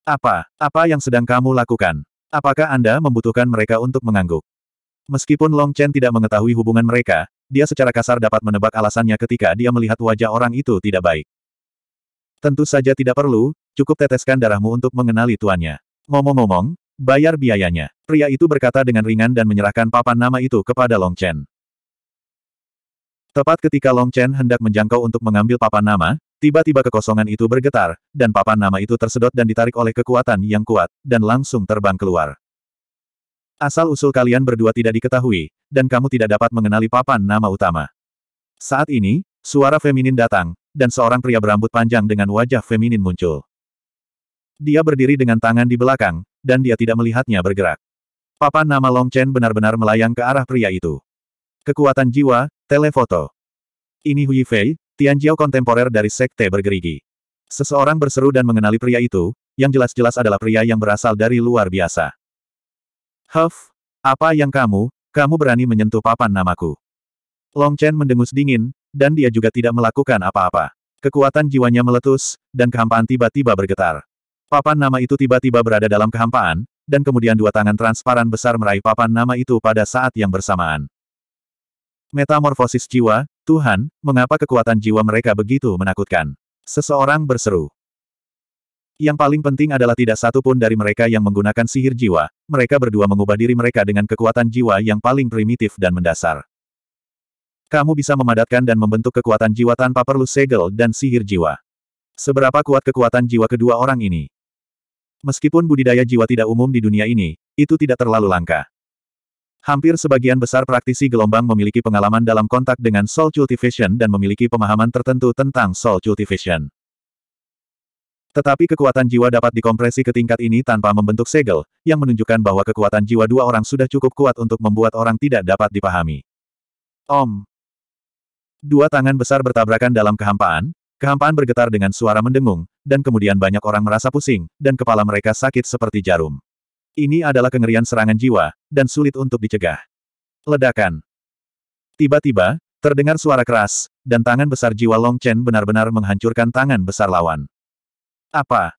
Apa, apa yang sedang kamu lakukan? Apakah Anda membutuhkan mereka untuk mengangguk? Meskipun Long Chen tidak mengetahui hubungan mereka, dia secara kasar dapat menebak alasannya ketika dia melihat wajah orang itu tidak baik. Tentu saja tidak perlu, cukup teteskan darahmu untuk mengenali tuannya. Ngomong-ngomong, bayar biayanya. Pria itu berkata dengan ringan dan menyerahkan papan nama itu kepada Long Chen. Tepat ketika Long Chen hendak menjangkau untuk mengambil papan nama, tiba-tiba kekosongan itu bergetar, dan papan nama itu tersedot dan ditarik oleh kekuatan yang kuat, dan langsung terbang keluar. Asal-usul kalian berdua tidak diketahui, dan kamu tidak dapat mengenali papan nama utama. Saat ini, suara feminin datang, dan seorang pria berambut panjang dengan wajah feminin muncul. Dia berdiri dengan tangan di belakang, dan dia tidak melihatnya bergerak. Papan nama Long Chen benar-benar melayang ke arah pria itu. Kekuatan jiwa, telefoto. Ini Hui Fei, Tianjiao kontemporer dari sekte bergerigi. Seseorang berseru dan mengenali pria itu, yang jelas-jelas adalah pria yang berasal dari luar biasa. Huff, apa yang kamu, kamu berani menyentuh papan namaku. Long Chen mendengus dingin, dan dia juga tidak melakukan apa-apa. Kekuatan jiwanya meletus, dan kehampaan tiba-tiba bergetar. Papan nama itu tiba-tiba berada dalam kehampaan, dan kemudian dua tangan transparan besar meraih papan nama itu pada saat yang bersamaan. Metamorfosis jiwa, Tuhan, mengapa kekuatan jiwa mereka begitu menakutkan? Seseorang berseru. Yang paling penting adalah tidak satu pun dari mereka yang menggunakan sihir jiwa, mereka berdua mengubah diri mereka dengan kekuatan jiwa yang paling primitif dan mendasar. Kamu bisa memadatkan dan membentuk kekuatan jiwa tanpa perlu segel dan sihir jiwa. Seberapa kuat kekuatan jiwa kedua orang ini? Meskipun budidaya jiwa tidak umum di dunia ini, itu tidak terlalu langka. Hampir sebagian besar praktisi gelombang memiliki pengalaman dalam kontak dengan soul cultivation dan memiliki pemahaman tertentu tentang soul cultivation. Tetapi kekuatan jiwa dapat dikompresi ke tingkat ini tanpa membentuk segel, yang menunjukkan bahwa kekuatan jiwa dua orang sudah cukup kuat untuk membuat orang tidak dapat dipahami. Om, Dua tangan besar bertabrakan dalam kehampaan, kehampaan bergetar dengan suara mendengung, dan kemudian banyak orang merasa pusing, dan kepala mereka sakit seperti jarum. Ini adalah kengerian serangan jiwa, dan sulit untuk dicegah. Ledakan. Tiba-tiba, terdengar suara keras, dan tangan besar jiwa Long Chen benar-benar menghancurkan tangan besar lawan. Apa?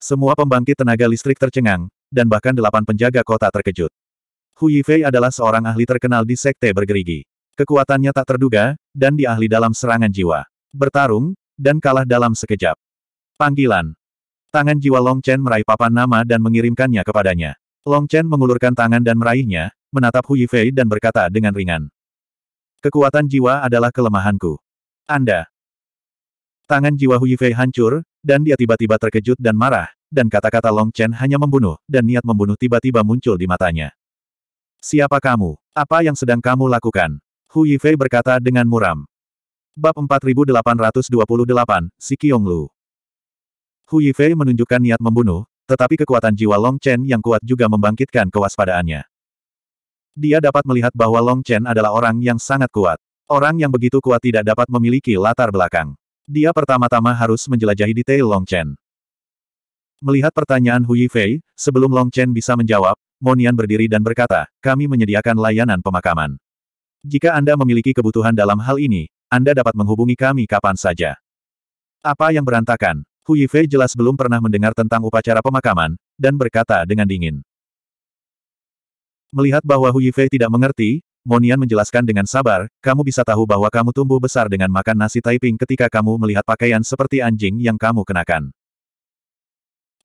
Semua pembangkit tenaga listrik tercengang, dan bahkan delapan penjaga kota terkejut. Hu Yifei adalah seorang ahli terkenal di sekte bergerigi. Kekuatannya tak terduga, dan ahli dalam serangan jiwa. Bertarung, dan kalah dalam sekejap. Panggilan. Tangan jiwa Long Chen meraih papan nama dan mengirimkannya kepadanya. Long Chen mengulurkan tangan dan meraihnya, menatap Hu Yifei dan berkata dengan ringan. Kekuatan jiwa adalah kelemahanku. Anda. Tangan jiwa Hu Yifei hancur, dan dia tiba-tiba terkejut dan marah, dan kata-kata Long Chen hanya membunuh, dan niat membunuh tiba-tiba muncul di matanya. Siapa kamu? Apa yang sedang kamu lakukan? Hu Yifei berkata dengan muram. Bab 4828, Si Qiong Lu. Hu Yifei menunjukkan niat membunuh, tetapi kekuatan jiwa Long Chen yang kuat juga membangkitkan kewaspadaannya. Dia dapat melihat bahwa Long Chen adalah orang yang sangat kuat. Orang yang begitu kuat tidak dapat memiliki latar belakang. Dia pertama-tama harus menjelajahi detail Long Chen. Melihat pertanyaan Hu Yifei, sebelum Long Chen bisa menjawab, Monian berdiri dan berkata, kami menyediakan layanan pemakaman. Jika Anda memiliki kebutuhan dalam hal ini, Anda dapat menghubungi kami kapan saja. Apa yang berantakan? Hu Yifei jelas belum pernah mendengar tentang upacara pemakaman, dan berkata dengan dingin. Melihat bahwa Hu Yifei tidak mengerti, Monian menjelaskan dengan sabar, kamu bisa tahu bahwa kamu tumbuh besar dengan makan nasi Taiping ketika kamu melihat pakaian seperti anjing yang kamu kenakan.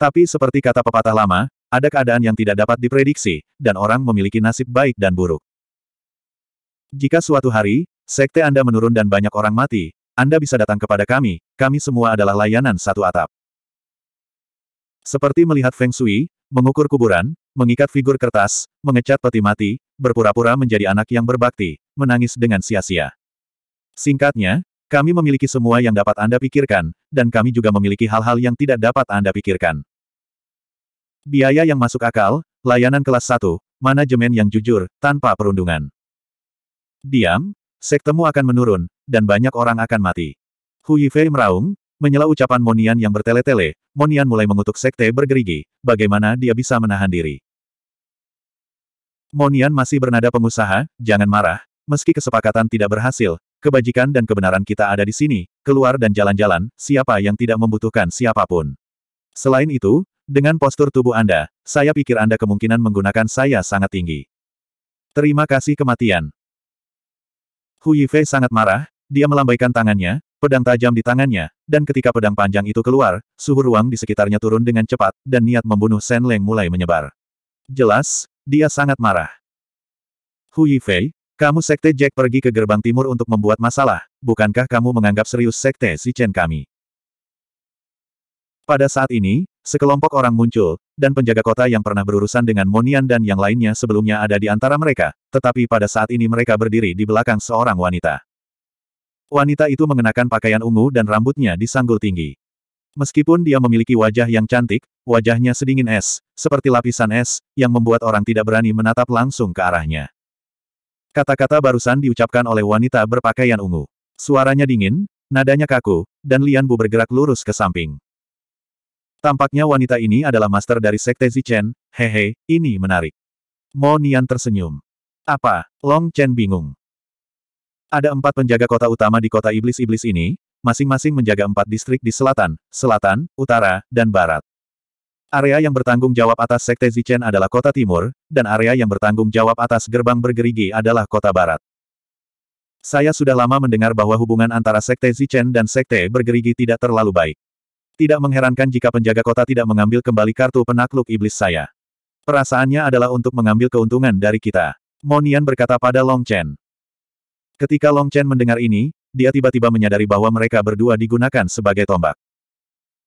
Tapi seperti kata pepatah lama, ada keadaan yang tidak dapat diprediksi, dan orang memiliki nasib baik dan buruk. Jika suatu hari, sekte Anda menurun dan banyak orang mati, Anda bisa datang kepada kami, kami semua adalah layanan satu atap. Seperti melihat Feng Shui, mengukur kuburan, mengikat figur kertas, mengecat peti mati, berpura-pura menjadi anak yang berbakti, menangis dengan sia-sia. Singkatnya, kami memiliki semua yang dapat Anda pikirkan, dan kami juga memiliki hal-hal yang tidak dapat Anda pikirkan. Biaya yang masuk akal, layanan kelas 1, manajemen yang jujur, tanpa perundungan. Diam, sektemu akan menurun, dan banyak orang akan mati. Hu Yifei meraung, menyela ucapan Monian yang bertele-tele, Monian mulai mengutuk sekte bergerigi, bagaimana dia bisa menahan diri. Monian masih bernada pengusaha, jangan marah, meski kesepakatan tidak berhasil, kebajikan dan kebenaran kita ada di sini, keluar dan jalan-jalan, siapa yang tidak membutuhkan siapapun. Selain itu, dengan postur tubuh Anda, saya pikir Anda kemungkinan menggunakan saya sangat tinggi. Terima kasih kematian. Hu Yifei sangat marah, dia melambaikan tangannya, pedang tajam di tangannya, dan ketika pedang panjang itu keluar, suhu ruang di sekitarnya turun dengan cepat, dan niat membunuh Shen Leng mulai menyebar. Jelas, dia sangat marah. Hu Yifei, kamu sekte Jack pergi ke gerbang timur untuk membuat masalah, bukankah kamu menganggap serius sekte Si Chen kami? Pada saat ini, Sekelompok orang muncul, dan penjaga kota yang pernah berurusan dengan Monian dan yang lainnya sebelumnya ada di antara mereka, tetapi pada saat ini mereka berdiri di belakang seorang wanita. Wanita itu mengenakan pakaian ungu dan rambutnya disanggul tinggi. Meskipun dia memiliki wajah yang cantik, wajahnya sedingin es, seperti lapisan es, yang membuat orang tidak berani menatap langsung ke arahnya. Kata-kata barusan diucapkan oleh wanita berpakaian ungu. Suaranya dingin, nadanya kaku, dan Lian Bu bergerak lurus ke samping. Tampaknya wanita ini adalah master dari Sekte Zichen, hehe, ini menarik. Mo Nian tersenyum. Apa? Long Chen bingung. Ada empat penjaga kota utama di kota iblis-iblis ini, masing-masing menjaga empat distrik di selatan, selatan, utara, dan barat. Area yang bertanggung jawab atas Sekte Zichen adalah kota timur, dan area yang bertanggung jawab atas gerbang bergerigi adalah kota barat. Saya sudah lama mendengar bahwa hubungan antara Sekte Zichen dan Sekte bergerigi tidak terlalu baik. Tidak mengherankan jika penjaga kota tidak mengambil kembali kartu penakluk iblis saya. Perasaannya adalah untuk mengambil keuntungan dari kita. Monian berkata pada Long Chen. Ketika Long Chen mendengar ini, dia tiba-tiba menyadari bahwa mereka berdua digunakan sebagai tombak.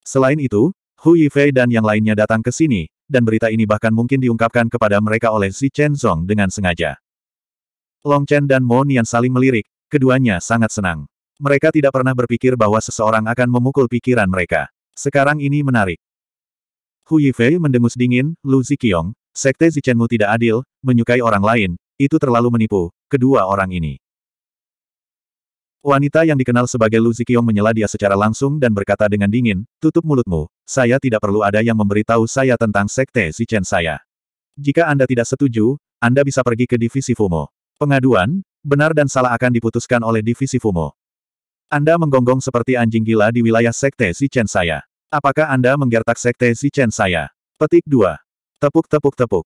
Selain itu, Hu Yifei dan yang lainnya datang ke sini, dan berita ini bahkan mungkin diungkapkan kepada mereka oleh Xi Zong dengan sengaja. Long Chen dan Mo Nian saling melirik, keduanya sangat senang. Mereka tidak pernah berpikir bahwa seseorang akan memukul pikiran mereka. Sekarang ini menarik. Hu Yifei mendengus dingin, Lu Ziqiong, sekte Zichenmu tidak adil, menyukai orang lain, itu terlalu menipu, kedua orang ini. Wanita yang dikenal sebagai Lu Ziqiong menyela dia secara langsung dan berkata dengan dingin, tutup mulutmu, saya tidak perlu ada yang memberitahu saya tentang sekte Zichen saya. Jika Anda tidak setuju, Anda bisa pergi ke divisi FUMO. Pengaduan, benar dan salah akan diputuskan oleh divisi FUMO. Anda menggonggong seperti anjing gila di wilayah sekte Zichen saya. Apakah Anda menggertak sekte Chen saya? Petik 2. Tepuk-tepuk-tepuk.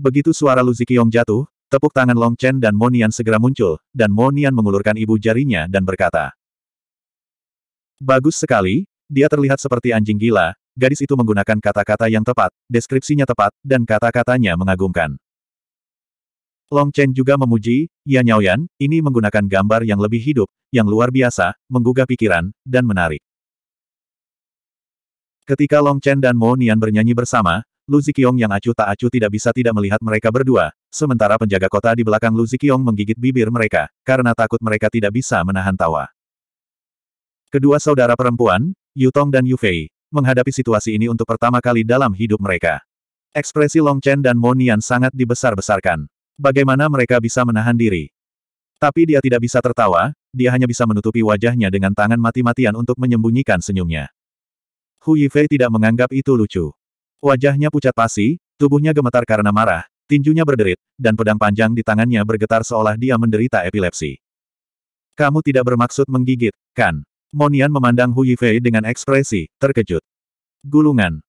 Begitu suara Lu Zikiong jatuh, tepuk tangan Long Chen dan Monian segera muncul, dan Monian mengulurkan ibu jarinya dan berkata. Bagus sekali, dia terlihat seperti anjing gila, gadis itu menggunakan kata-kata yang tepat, deskripsinya tepat, dan kata-katanya mengagumkan. Long Chen juga memuji, Ya Yan, ini menggunakan gambar yang lebih hidup, yang luar biasa, menggugah pikiran, dan menarik. Ketika Long Chen dan Mo Nian bernyanyi bersama, Lu Ziqiong yang acuh tak acuh tidak bisa tidak melihat mereka berdua, sementara penjaga kota di belakang Lu Ziqiong menggigit bibir mereka, karena takut mereka tidak bisa menahan tawa. Kedua saudara perempuan, Yu Tong dan Yu Fei, menghadapi situasi ini untuk pertama kali dalam hidup mereka. Ekspresi Long Chen dan Mo Nian sangat dibesar-besarkan. Bagaimana mereka bisa menahan diri? Tapi dia tidak bisa tertawa, dia hanya bisa menutupi wajahnya dengan tangan mati-matian untuk menyembunyikan senyumnya. Hu Yifei tidak menganggap itu lucu. Wajahnya pucat pasi, tubuhnya gemetar karena marah, tinjunya berderit, dan pedang panjang di tangannya bergetar seolah dia menderita epilepsi. Kamu tidak bermaksud menggigit, kan? Monian memandang Hu Yifei dengan ekspresi, terkejut. Gulungan.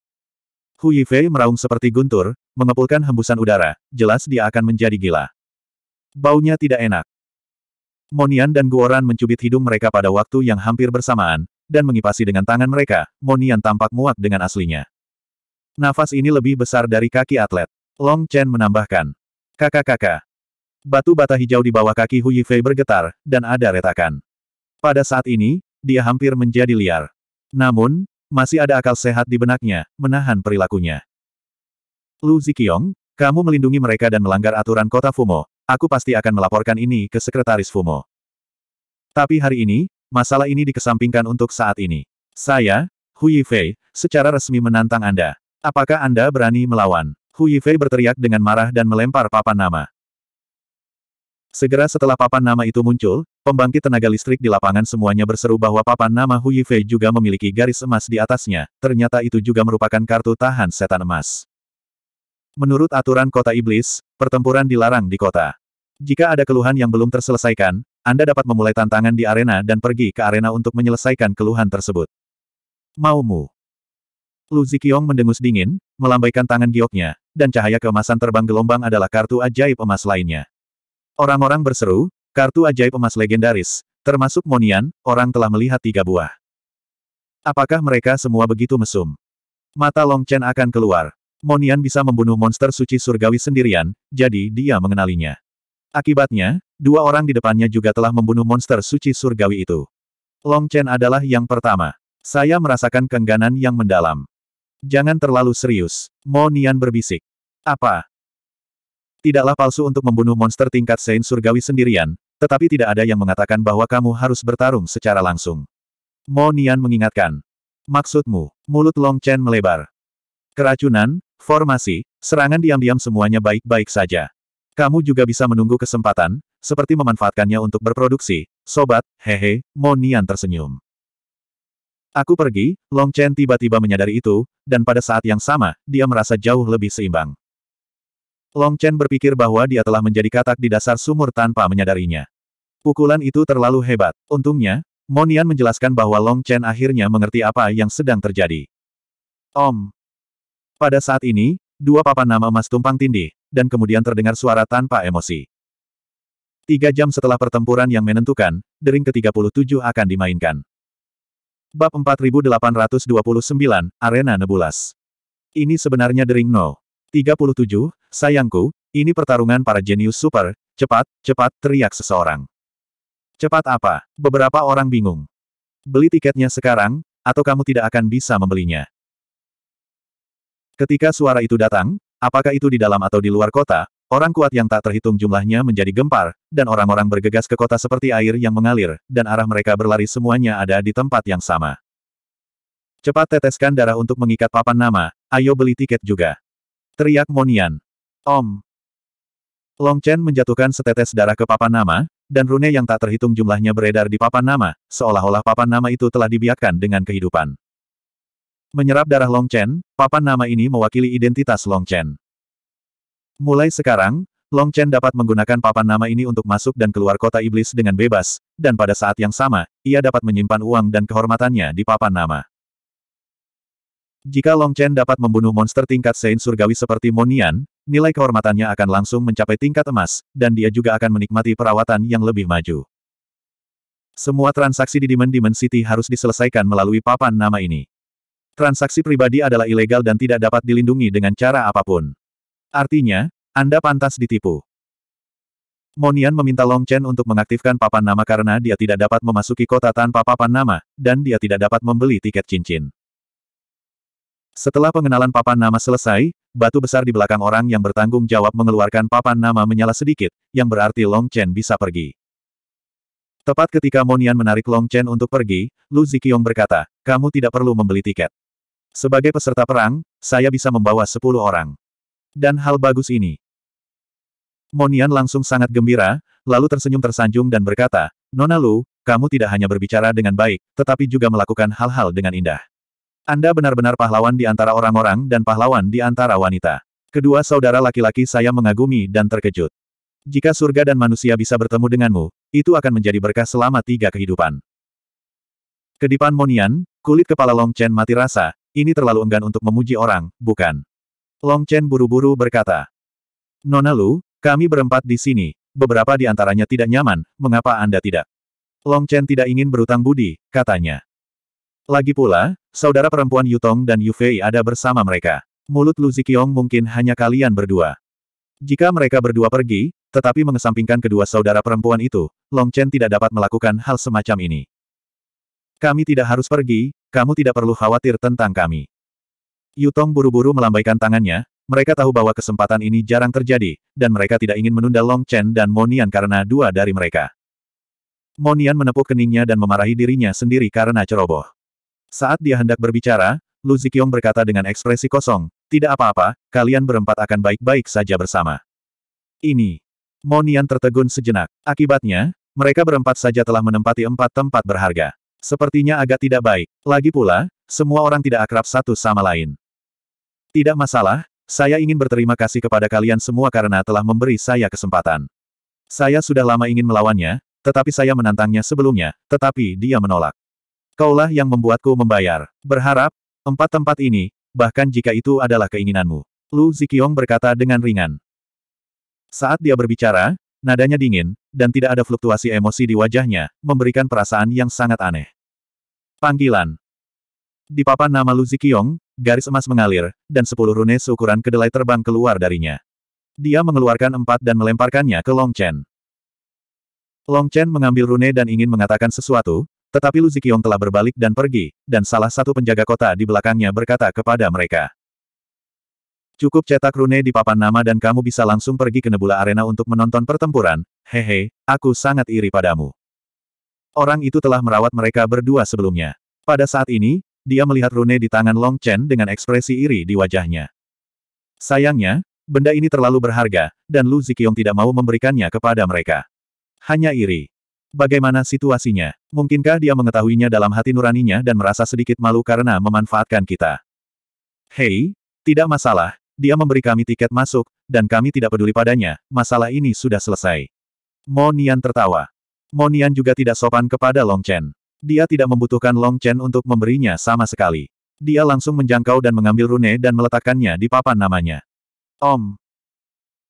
Hu Yifei meraung seperti guntur, mengepulkan hembusan udara, jelas dia akan menjadi gila. Baunya tidak enak. Monian dan Guoran mencubit hidung mereka pada waktu yang hampir bersamaan, dan mengipasi dengan tangan mereka, Monian tampak muak dengan aslinya. Nafas ini lebih besar dari kaki atlet. Long Chen menambahkan. Kakak-kakak. Batu bata hijau di bawah kaki Hu Yifei bergetar, dan ada retakan. Pada saat ini, dia hampir menjadi liar. Namun, masih ada akal sehat di benaknya, menahan perilakunya. Lu Zikiong, kamu melindungi mereka dan melanggar aturan kota Fumo, aku pasti akan melaporkan ini ke Sekretaris Fumo. Tapi hari ini, Masalah ini dikesampingkan untuk saat ini. Saya, Hu Yifei, secara resmi menantang Anda. Apakah Anda berani melawan? Hu Yifei berteriak dengan marah dan melempar papan nama. Segera setelah papan nama itu muncul, pembangkit tenaga listrik di lapangan semuanya berseru bahwa papan nama Hu Yifei juga memiliki garis emas di atasnya, ternyata itu juga merupakan kartu tahan setan emas. Menurut aturan kota iblis, pertempuran dilarang di kota. Jika ada keluhan yang belum terselesaikan, anda dapat memulai tantangan di arena dan pergi ke arena untuk menyelesaikan keluhan tersebut. Maumu. Lu Ziqiong mendengus dingin, melambaikan tangan gioknya, dan cahaya keemasan terbang gelombang adalah kartu ajaib emas lainnya. Orang-orang berseru, kartu ajaib emas legendaris, termasuk Monian, orang telah melihat tiga buah. Apakah mereka semua begitu mesum? Mata Long Chen akan keluar. Monian bisa membunuh monster suci surgawi sendirian, jadi dia mengenalinya. Akibatnya, dua orang di depannya juga telah membunuh monster suci surgawi itu. Long Chen adalah yang pertama. Saya merasakan kengganan yang mendalam. Jangan terlalu serius. Mo Nian berbisik. Apa? Tidaklah palsu untuk membunuh monster tingkat Saint Surgawi sendirian, tetapi tidak ada yang mengatakan bahwa kamu harus bertarung secara langsung. Mo Nian mengingatkan. Maksudmu, mulut Long Chen melebar. Keracunan, formasi, serangan diam-diam semuanya baik-baik saja. Kamu juga bisa menunggu kesempatan, seperti memanfaatkannya untuk berproduksi. Sobat, hehe, Monian tersenyum. Aku pergi, Long Chen tiba-tiba menyadari itu, dan pada saat yang sama, dia merasa jauh lebih seimbang. Long Chen berpikir bahwa dia telah menjadi katak di dasar sumur tanpa menyadarinya. Pukulan itu terlalu hebat. Untungnya, Monian menjelaskan bahwa Long Chen akhirnya mengerti apa yang sedang terjadi. Om. Pada saat ini, dua papan nama emas tumpang tindih, dan kemudian terdengar suara tanpa emosi. Tiga jam setelah pertempuran yang menentukan, dering ke-37 akan dimainkan. Bab 4829, Arena Nebulas. Ini sebenarnya dering no. 37, sayangku, ini pertarungan para jenius super, cepat, cepat, teriak seseorang. Cepat apa? Beberapa orang bingung. Beli tiketnya sekarang, atau kamu tidak akan bisa membelinya. Ketika suara itu datang, apakah itu di dalam atau di luar kota, orang kuat yang tak terhitung jumlahnya menjadi gempar, dan orang-orang bergegas ke kota seperti air yang mengalir, dan arah mereka berlari semuanya ada di tempat yang sama. Cepat teteskan darah untuk mengikat papan nama, ayo beli tiket juga. Teriak Monian. Om. Long Chen menjatuhkan setetes darah ke papan nama, dan rune yang tak terhitung jumlahnya beredar di papan nama, seolah-olah papan nama itu telah dibiarkan dengan kehidupan. Menyerap darah Long Chen, papan nama ini mewakili identitas Long Chen. Mulai sekarang, Long Chen dapat menggunakan papan nama ini untuk masuk dan keluar kota iblis dengan bebas, dan pada saat yang sama, ia dapat menyimpan uang dan kehormatannya di papan nama. Jika Long Chen dapat membunuh monster tingkat Saint Surgawi seperti Monian, nilai kehormatannya akan langsung mencapai tingkat emas, dan dia juga akan menikmati perawatan yang lebih maju. Semua transaksi di Demon Demon City harus diselesaikan melalui papan nama ini. Transaksi pribadi adalah ilegal dan tidak dapat dilindungi dengan cara apapun. Artinya, Anda pantas ditipu. Monian meminta Long Chen untuk mengaktifkan papan nama karena dia tidak dapat memasuki kota tanpa papan nama, dan dia tidak dapat membeli tiket cincin. Setelah pengenalan papan nama selesai, batu besar di belakang orang yang bertanggung jawab mengeluarkan papan nama menyala sedikit, yang berarti Long Chen bisa pergi. Tepat ketika Monian menarik Long Chen untuk pergi, Lu Zikiong berkata, kamu tidak perlu membeli tiket. Sebagai peserta perang, saya bisa membawa sepuluh orang. Dan hal bagus ini. Monian langsung sangat gembira, lalu tersenyum tersanjung dan berkata, Nona Lu, kamu tidak hanya berbicara dengan baik, tetapi juga melakukan hal-hal dengan indah. Anda benar-benar pahlawan di antara orang-orang dan pahlawan di antara wanita. Kedua saudara laki-laki saya mengagumi dan terkejut. Jika surga dan manusia bisa bertemu denganmu, itu akan menjadi berkah selama tiga kehidupan. Kedipan Monian, kulit kepala Long Chen mati rasa, ini terlalu enggan untuk memuji orang, bukan? Long Chen buru-buru berkata. Nona Lu, kami berempat di sini, beberapa di antaranya tidak nyaman, mengapa Anda tidak? Long Chen tidak ingin berutang budi, katanya. Lagi pula, saudara perempuan Yutong dan Yufei ada bersama mereka. Mulut Lu Ziqiong mungkin hanya kalian berdua. Jika mereka berdua pergi, tetapi mengesampingkan kedua saudara perempuan itu, Long Chen tidak dapat melakukan hal semacam ini. Kami tidak harus pergi, kamu tidak perlu khawatir tentang kami. Yutong buru-buru melambaikan tangannya, mereka tahu bahwa kesempatan ini jarang terjadi, dan mereka tidak ingin menunda Long Chen dan Monian karena dua dari mereka. Monian menepuk keningnya dan memarahi dirinya sendiri karena ceroboh. Saat dia hendak berbicara, Lu Zikyong berkata dengan ekspresi kosong, tidak apa-apa, kalian berempat akan baik-baik saja bersama. Ini. Monian tertegun sejenak. Akibatnya, mereka berempat saja telah menempati empat tempat berharga. Sepertinya agak tidak baik. Lagi pula, semua orang tidak akrab satu sama lain. Tidak masalah, saya ingin berterima kasih kepada kalian semua karena telah memberi saya kesempatan. Saya sudah lama ingin melawannya, tetapi saya menantangnya sebelumnya, tetapi dia menolak. Kaulah yang membuatku membayar. Berharap, empat tempat ini, bahkan jika itu adalah keinginanmu. Lu Zikiong berkata dengan ringan. Saat dia berbicara, Nadanya dingin, dan tidak ada fluktuasi emosi di wajahnya, memberikan perasaan yang sangat aneh. Panggilan. Di papan nama Lu Ziqiong, garis emas mengalir, dan sepuluh rune seukuran kedelai terbang keluar darinya. Dia mengeluarkan empat dan melemparkannya ke Long Chen. Long Chen mengambil rune dan ingin mengatakan sesuatu, tetapi Lu Ziqiong telah berbalik dan pergi, dan salah satu penjaga kota di belakangnya berkata kepada mereka. Cukup cetak rune di papan nama dan kamu bisa langsung pergi ke Nebula Arena untuk menonton pertempuran, hehe, aku sangat iri padamu. Orang itu telah merawat mereka berdua sebelumnya. Pada saat ini, dia melihat rune di tangan Long Chen dengan ekspresi iri di wajahnya. Sayangnya, benda ini terlalu berharga, dan Lu Zikyong tidak mau memberikannya kepada mereka. Hanya iri. Bagaimana situasinya? Mungkinkah dia mengetahuinya dalam hati nuraninya dan merasa sedikit malu karena memanfaatkan kita? Hei, tidak masalah, dia memberi kami tiket masuk, dan kami tidak peduli padanya, masalah ini sudah selesai. Monian tertawa. Monian juga tidak sopan kepada Long Chen. Dia tidak membutuhkan Long Chen untuk memberinya sama sekali. Dia langsung menjangkau dan mengambil rune dan meletakkannya di papan namanya. Om.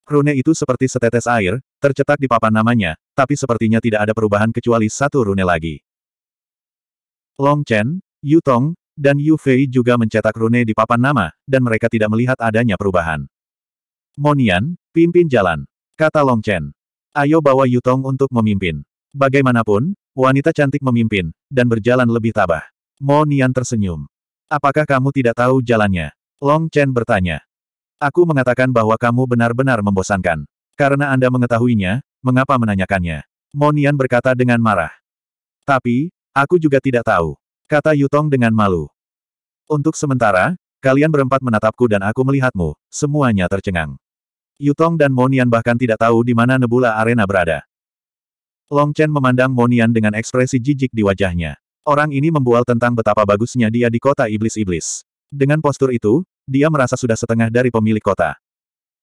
Rune itu seperti setetes air, tercetak di papan namanya, tapi sepertinya tidak ada perubahan kecuali satu rune lagi. Long Chen, Yutong dan Yu Fei juga mencetak rune di papan nama, dan mereka tidak melihat adanya perubahan. Monian, pimpin jalan. Kata Long Chen. Ayo bawa Yutong untuk memimpin. Bagaimanapun, wanita cantik memimpin, dan berjalan lebih tabah. Monian tersenyum. Apakah kamu tidak tahu jalannya? Long Chen bertanya. Aku mengatakan bahwa kamu benar-benar membosankan. Karena Anda mengetahuinya, mengapa menanyakannya? Monian berkata dengan marah. Tapi, aku juga tidak tahu. Kata Yutong dengan malu. Untuk sementara, kalian berempat menatapku dan aku melihatmu, semuanya tercengang. Yutong dan Monian bahkan tidak tahu di mana Nebula Arena berada. Long Chen memandang Monian dengan ekspresi jijik di wajahnya. Orang ini membual tentang betapa bagusnya dia di kota iblis-iblis. Dengan postur itu, dia merasa sudah setengah dari pemilik kota.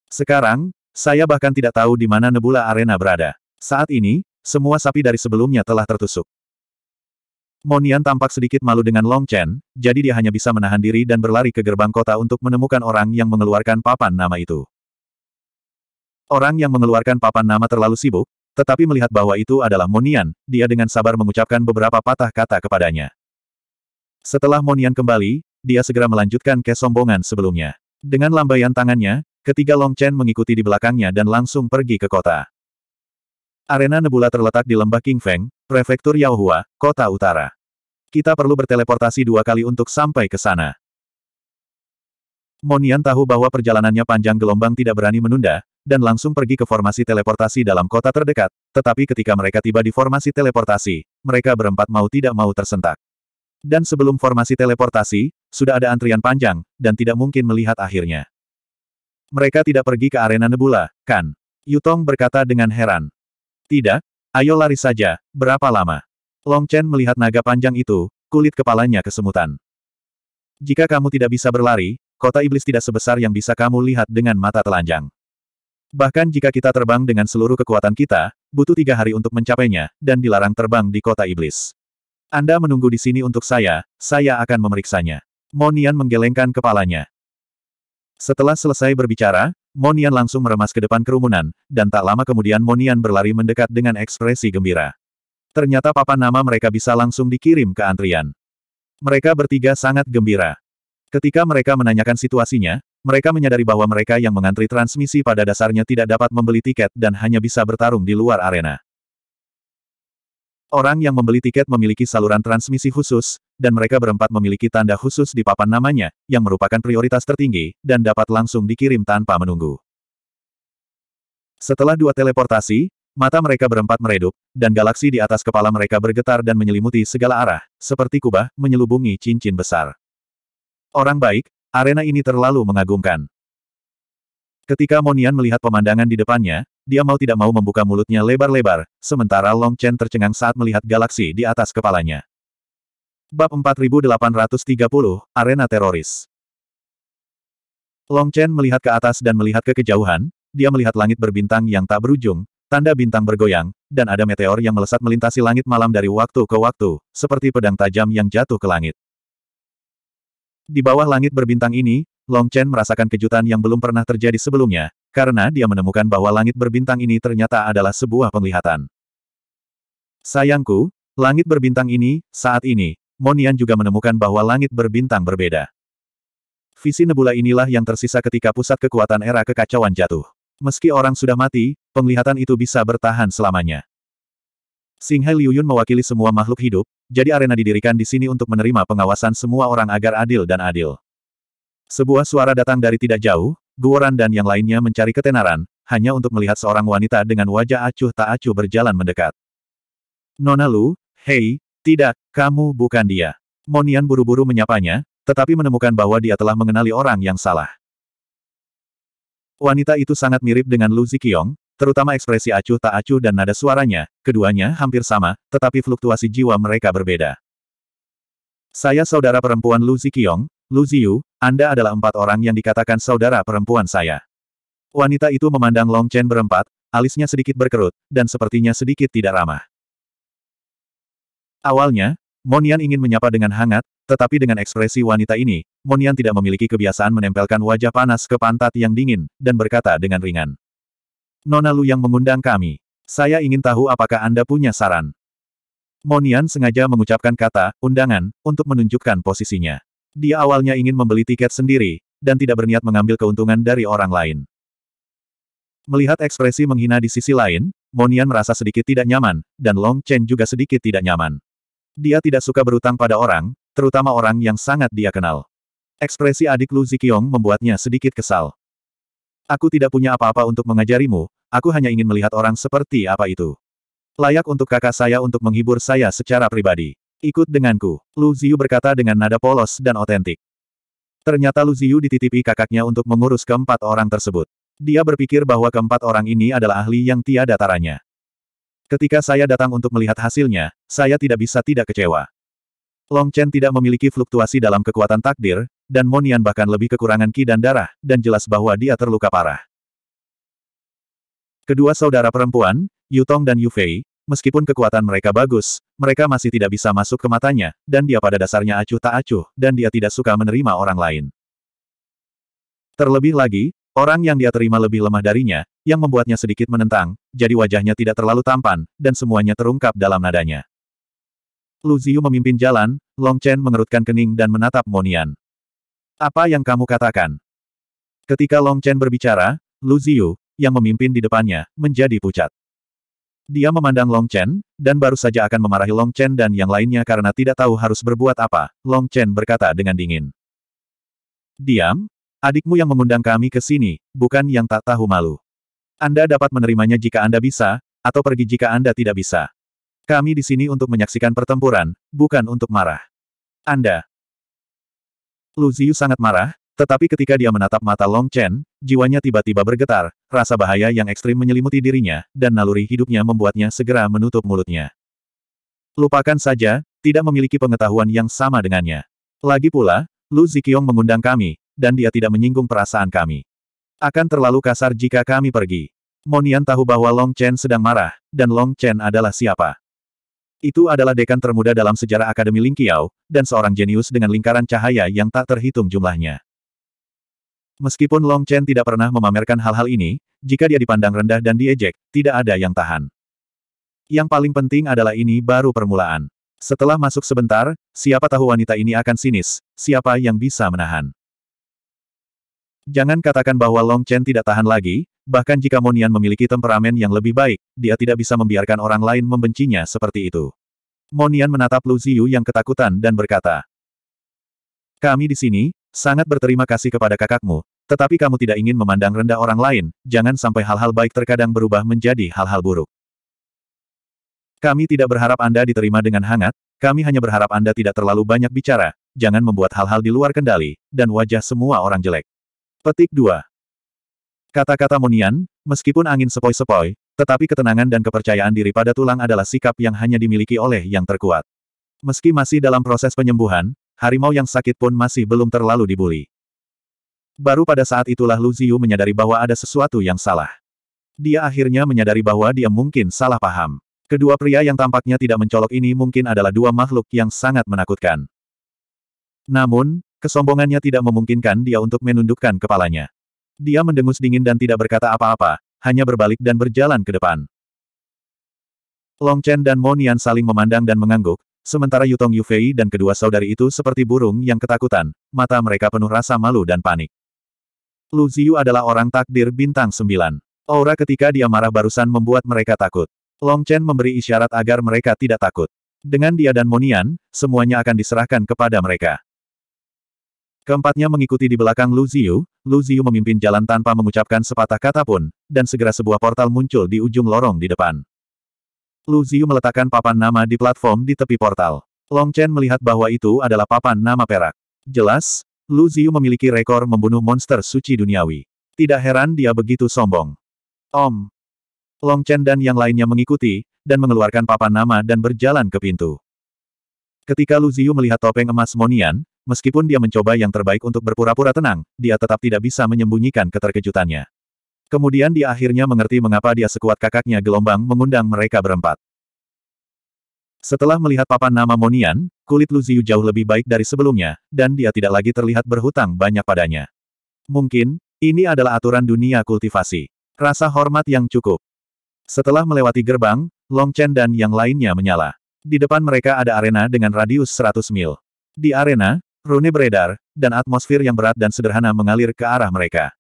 Sekarang, saya bahkan tidak tahu di mana Nebula Arena berada. Saat ini, semua sapi dari sebelumnya telah tertusuk. Monian tampak sedikit malu dengan Long Chen, jadi dia hanya bisa menahan diri dan berlari ke gerbang kota untuk menemukan orang yang mengeluarkan papan nama itu. Orang yang mengeluarkan papan nama terlalu sibuk, tetapi melihat bahwa itu adalah Monian, dia dengan sabar mengucapkan beberapa patah kata kepadanya. Setelah Monian kembali, dia segera melanjutkan kesombongan sebelumnya. Dengan lambaian tangannya, ketiga Long Chen mengikuti di belakangnya dan langsung pergi ke kota. Arena Nebula terletak di lembah King Feng, Prefektur Yaohua, Kota Utara. Kita perlu berteleportasi dua kali untuk sampai ke sana. Monian tahu bahwa perjalanannya panjang gelombang tidak berani menunda, dan langsung pergi ke formasi teleportasi dalam kota terdekat, tetapi ketika mereka tiba di formasi teleportasi, mereka berempat mau tidak mau tersentak. Dan sebelum formasi teleportasi, sudah ada antrian panjang, dan tidak mungkin melihat akhirnya. Mereka tidak pergi ke arena nebula, kan? Yutong berkata dengan heran. Tidak, Ayo lari saja, berapa lama? Long Chen melihat naga panjang itu, kulit kepalanya kesemutan. Jika kamu tidak bisa berlari, kota iblis tidak sebesar yang bisa kamu lihat dengan mata telanjang. Bahkan jika kita terbang dengan seluruh kekuatan kita, butuh tiga hari untuk mencapainya, dan dilarang terbang di kota iblis. Anda menunggu di sini untuk saya, saya akan memeriksanya. Monian menggelengkan kepalanya. Setelah selesai berbicara, Monian langsung meremas ke depan kerumunan, dan tak lama kemudian Monian berlari mendekat dengan ekspresi gembira. Ternyata papan nama mereka bisa langsung dikirim ke antrian. Mereka bertiga sangat gembira. Ketika mereka menanyakan situasinya, mereka menyadari bahwa mereka yang mengantri transmisi pada dasarnya tidak dapat membeli tiket dan hanya bisa bertarung di luar arena. Orang yang membeli tiket memiliki saluran transmisi khusus, dan mereka berempat memiliki tanda khusus di papan namanya, yang merupakan prioritas tertinggi, dan dapat langsung dikirim tanpa menunggu. Setelah dua teleportasi, mata mereka berempat meredup, dan galaksi di atas kepala mereka bergetar dan menyelimuti segala arah, seperti kubah menyelubungi cincin besar. Orang baik, arena ini terlalu mengagumkan. Ketika Monian melihat pemandangan di depannya, dia mau tidak mau membuka mulutnya lebar-lebar, sementara Long Chen tercengang saat melihat galaksi di atas kepalanya. Bab 4830, Arena Teroris Long Chen melihat ke atas dan melihat ke kejauhan, dia melihat langit berbintang yang tak berujung, tanda bintang bergoyang, dan ada meteor yang melesat melintasi langit malam dari waktu ke waktu, seperti pedang tajam yang jatuh ke langit. Di bawah langit berbintang ini, Long Chen merasakan kejutan yang belum pernah terjadi sebelumnya, karena dia menemukan bahwa langit berbintang ini ternyata adalah sebuah penglihatan. Sayangku, langit berbintang ini, saat ini, Monian juga menemukan bahwa langit berbintang berbeda. Visi nebula inilah yang tersisa ketika pusat kekuatan era kekacauan jatuh. Meski orang sudah mati, penglihatan itu bisa bertahan selamanya. Singhai Liuyun mewakili semua makhluk hidup, jadi arena didirikan di sini untuk menerima pengawasan semua orang agar adil dan adil. Sebuah suara datang dari tidak jauh, Guoran dan yang lainnya mencari ketenaran, hanya untuk melihat seorang wanita dengan wajah acuh tak acuh berjalan mendekat. Nona Lu, hei, tidak, kamu bukan dia. Monian buru-buru menyapanya, tetapi menemukan bahwa dia telah mengenali orang yang salah. Wanita itu sangat mirip dengan Lu Ziqiong, terutama ekspresi acuh tak acuh dan nada suaranya, keduanya hampir sama, tetapi fluktuasi jiwa mereka berbeda. Saya saudara perempuan Lu Ziqiong, Luziu, Anda adalah empat orang yang dikatakan saudara perempuan saya. Wanita itu memandang Long Chen berempat, alisnya sedikit berkerut, dan sepertinya sedikit tidak ramah. Awalnya, Monian ingin menyapa dengan hangat, tetapi dengan ekspresi wanita ini, Monian tidak memiliki kebiasaan menempelkan wajah panas ke pantat yang dingin, dan berkata dengan ringan. Nona Lu yang mengundang kami. Saya ingin tahu apakah Anda punya saran. Monian sengaja mengucapkan kata, undangan, untuk menunjukkan posisinya. Dia awalnya ingin membeli tiket sendiri, dan tidak berniat mengambil keuntungan dari orang lain. Melihat ekspresi menghina di sisi lain, Monian merasa sedikit tidak nyaman, dan Long Chen juga sedikit tidak nyaman. Dia tidak suka berutang pada orang, terutama orang yang sangat dia kenal. Ekspresi adik Lu Ziqiong membuatnya sedikit kesal. Aku tidak punya apa-apa untuk mengajarimu, aku hanya ingin melihat orang seperti apa itu. Layak untuk kakak saya untuk menghibur saya secara pribadi. Ikut denganku, Lu Ziyu berkata dengan nada polos dan otentik. Ternyata Lu Ziyu dititipi kakaknya untuk mengurus keempat orang tersebut. Dia berpikir bahwa keempat orang ini adalah ahli yang tiada taranya. Ketika saya datang untuk melihat hasilnya, saya tidak bisa tidak kecewa. Long Chen tidak memiliki fluktuasi dalam kekuatan takdir, dan Monian bahkan lebih kekurangan ki dan darah, dan jelas bahwa dia terluka parah. Kedua saudara perempuan, Yutong dan Yufei, Meskipun kekuatan mereka bagus, mereka masih tidak bisa masuk ke matanya, dan dia pada dasarnya acuh tak acuh, dan dia tidak suka menerima orang lain. Terlebih lagi, orang yang dia terima lebih lemah darinya, yang membuatnya sedikit menentang, jadi wajahnya tidak terlalu tampan, dan semuanya terungkap dalam nadanya. Lu Ziyu memimpin jalan, Long Chen mengerutkan kening dan menatap Monian. Apa yang kamu katakan? Ketika Long Chen berbicara, Lu Ziyu, yang memimpin di depannya, menjadi pucat. Dia memandang Long Chen, dan baru saja akan memarahi Long Chen dan yang lainnya karena tidak tahu harus berbuat apa, Long Chen berkata dengan dingin. Diam, adikmu yang mengundang kami ke sini, bukan yang tak tahu malu. Anda dapat menerimanya jika Anda bisa, atau pergi jika Anda tidak bisa. Kami di sini untuk menyaksikan pertempuran, bukan untuk marah. Anda. Lu Ziyu sangat marah, tetapi ketika dia menatap mata Long Chen, jiwanya tiba-tiba bergetar, rasa bahaya yang ekstrim menyelimuti dirinya, dan naluri hidupnya membuatnya segera menutup mulutnya. Lupakan saja, tidak memiliki pengetahuan yang sama dengannya. Lagi pula, Lu Zikiong mengundang kami, dan dia tidak menyinggung perasaan kami. Akan terlalu kasar jika kami pergi. Monian tahu bahwa Long Chen sedang marah, dan Long Chen adalah siapa. Itu adalah dekan termuda dalam sejarah Akademi Lingqiao, dan seorang jenius dengan lingkaran cahaya yang tak terhitung jumlahnya. Meskipun Long Chen tidak pernah memamerkan hal-hal ini, jika dia dipandang rendah dan diejek, tidak ada yang tahan. Yang paling penting adalah ini baru permulaan. Setelah masuk sebentar, siapa tahu wanita ini akan sinis, siapa yang bisa menahan. Jangan katakan bahwa Long Chen tidak tahan lagi, bahkan jika Monian memiliki temperamen yang lebih baik, dia tidak bisa membiarkan orang lain membencinya seperti itu. Monian menatap Lu Ziyu yang ketakutan dan berkata, Kami di sini, Sangat berterima kasih kepada kakakmu, tetapi kamu tidak ingin memandang rendah orang lain, jangan sampai hal-hal baik terkadang berubah menjadi hal-hal buruk. Kami tidak berharap Anda diterima dengan hangat, kami hanya berharap Anda tidak terlalu banyak bicara, jangan membuat hal-hal di luar kendali, dan wajah semua orang jelek. Petik 2. Kata-kata Monian, meskipun angin sepoi-sepoi, tetapi ketenangan dan kepercayaan diri pada tulang adalah sikap yang hanya dimiliki oleh yang terkuat. Meski masih dalam proses penyembuhan, harimau yang sakit pun masih belum terlalu dibuli. Baru pada saat itulah Lu Ziyu menyadari bahwa ada sesuatu yang salah. Dia akhirnya menyadari bahwa dia mungkin salah paham. Kedua pria yang tampaknya tidak mencolok ini mungkin adalah dua makhluk yang sangat menakutkan. Namun, kesombongannya tidak memungkinkan dia untuk menundukkan kepalanya. Dia mendengus dingin dan tidak berkata apa-apa, hanya berbalik dan berjalan ke depan. Long Chen dan Monian saling memandang dan mengangguk, Sementara Yutong Yufei dan kedua saudari itu seperti burung yang ketakutan, mata mereka penuh rasa malu dan panik. Lu Ziyu adalah orang takdir bintang sembilan. Aura ketika dia marah barusan membuat mereka takut. Long Chen memberi isyarat agar mereka tidak takut. Dengan dia dan Monian, semuanya akan diserahkan kepada mereka. Keempatnya mengikuti di belakang Lu Ziyu, Lu Ziyu memimpin jalan tanpa mengucapkan sepatah kata pun, dan segera sebuah portal muncul di ujung lorong di depan. Lu Ziyu meletakkan papan nama di platform di tepi portal. Long Chen melihat bahwa itu adalah papan nama perak. Jelas, Lu Ziyu memiliki rekor membunuh monster suci duniawi. Tidak heran dia begitu sombong. Om. Long Chen dan yang lainnya mengikuti, dan mengeluarkan papan nama dan berjalan ke pintu. Ketika Lu Ziyu melihat topeng emas Monian, meskipun dia mencoba yang terbaik untuk berpura-pura tenang, dia tetap tidak bisa menyembunyikan keterkejutannya. Kemudian dia akhirnya mengerti mengapa dia sekuat kakaknya gelombang mengundang mereka berempat. Setelah melihat papan nama Monian, kulit Luziu jauh lebih baik dari sebelumnya, dan dia tidak lagi terlihat berhutang banyak padanya. Mungkin, ini adalah aturan dunia kultivasi. Rasa hormat yang cukup. Setelah melewati gerbang, Long Chen dan yang lainnya menyala. Di depan mereka ada arena dengan radius 100 mil. Di arena, rune beredar, dan atmosfer yang berat dan sederhana mengalir ke arah mereka.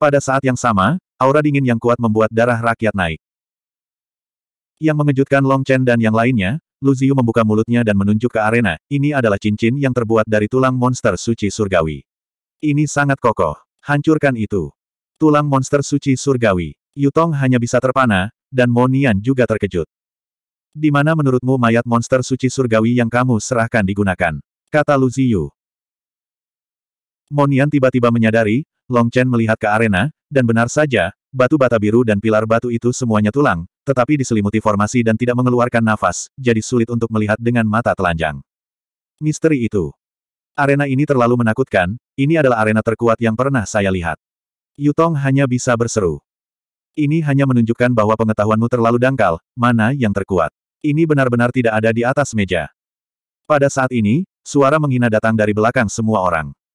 Pada saat yang sama, Aura dingin yang kuat membuat darah rakyat naik. Yang mengejutkan Long Chen dan yang lainnya, Lu Ziyu membuka mulutnya dan menunjuk ke arena, ini adalah cincin yang terbuat dari tulang monster suci surgawi. Ini sangat kokoh. Hancurkan itu. Tulang monster suci surgawi. Yutong hanya bisa terpana, dan Monian juga terkejut. Di mana menurutmu mayat monster suci surgawi yang kamu serahkan digunakan? Kata Lu Ziyu. Monian tiba-tiba menyadari, Long Chen melihat ke arena, dan benar saja, batu bata biru dan pilar batu itu semuanya tulang, tetapi diselimuti formasi dan tidak mengeluarkan nafas, jadi sulit untuk melihat dengan mata telanjang. Misteri itu. Arena ini terlalu menakutkan, ini adalah arena terkuat yang pernah saya lihat. Yutong hanya bisa berseru. Ini hanya menunjukkan bahwa pengetahuanmu terlalu dangkal, mana yang terkuat. Ini benar-benar tidak ada di atas meja. Pada saat ini, suara menghina datang dari belakang semua orang.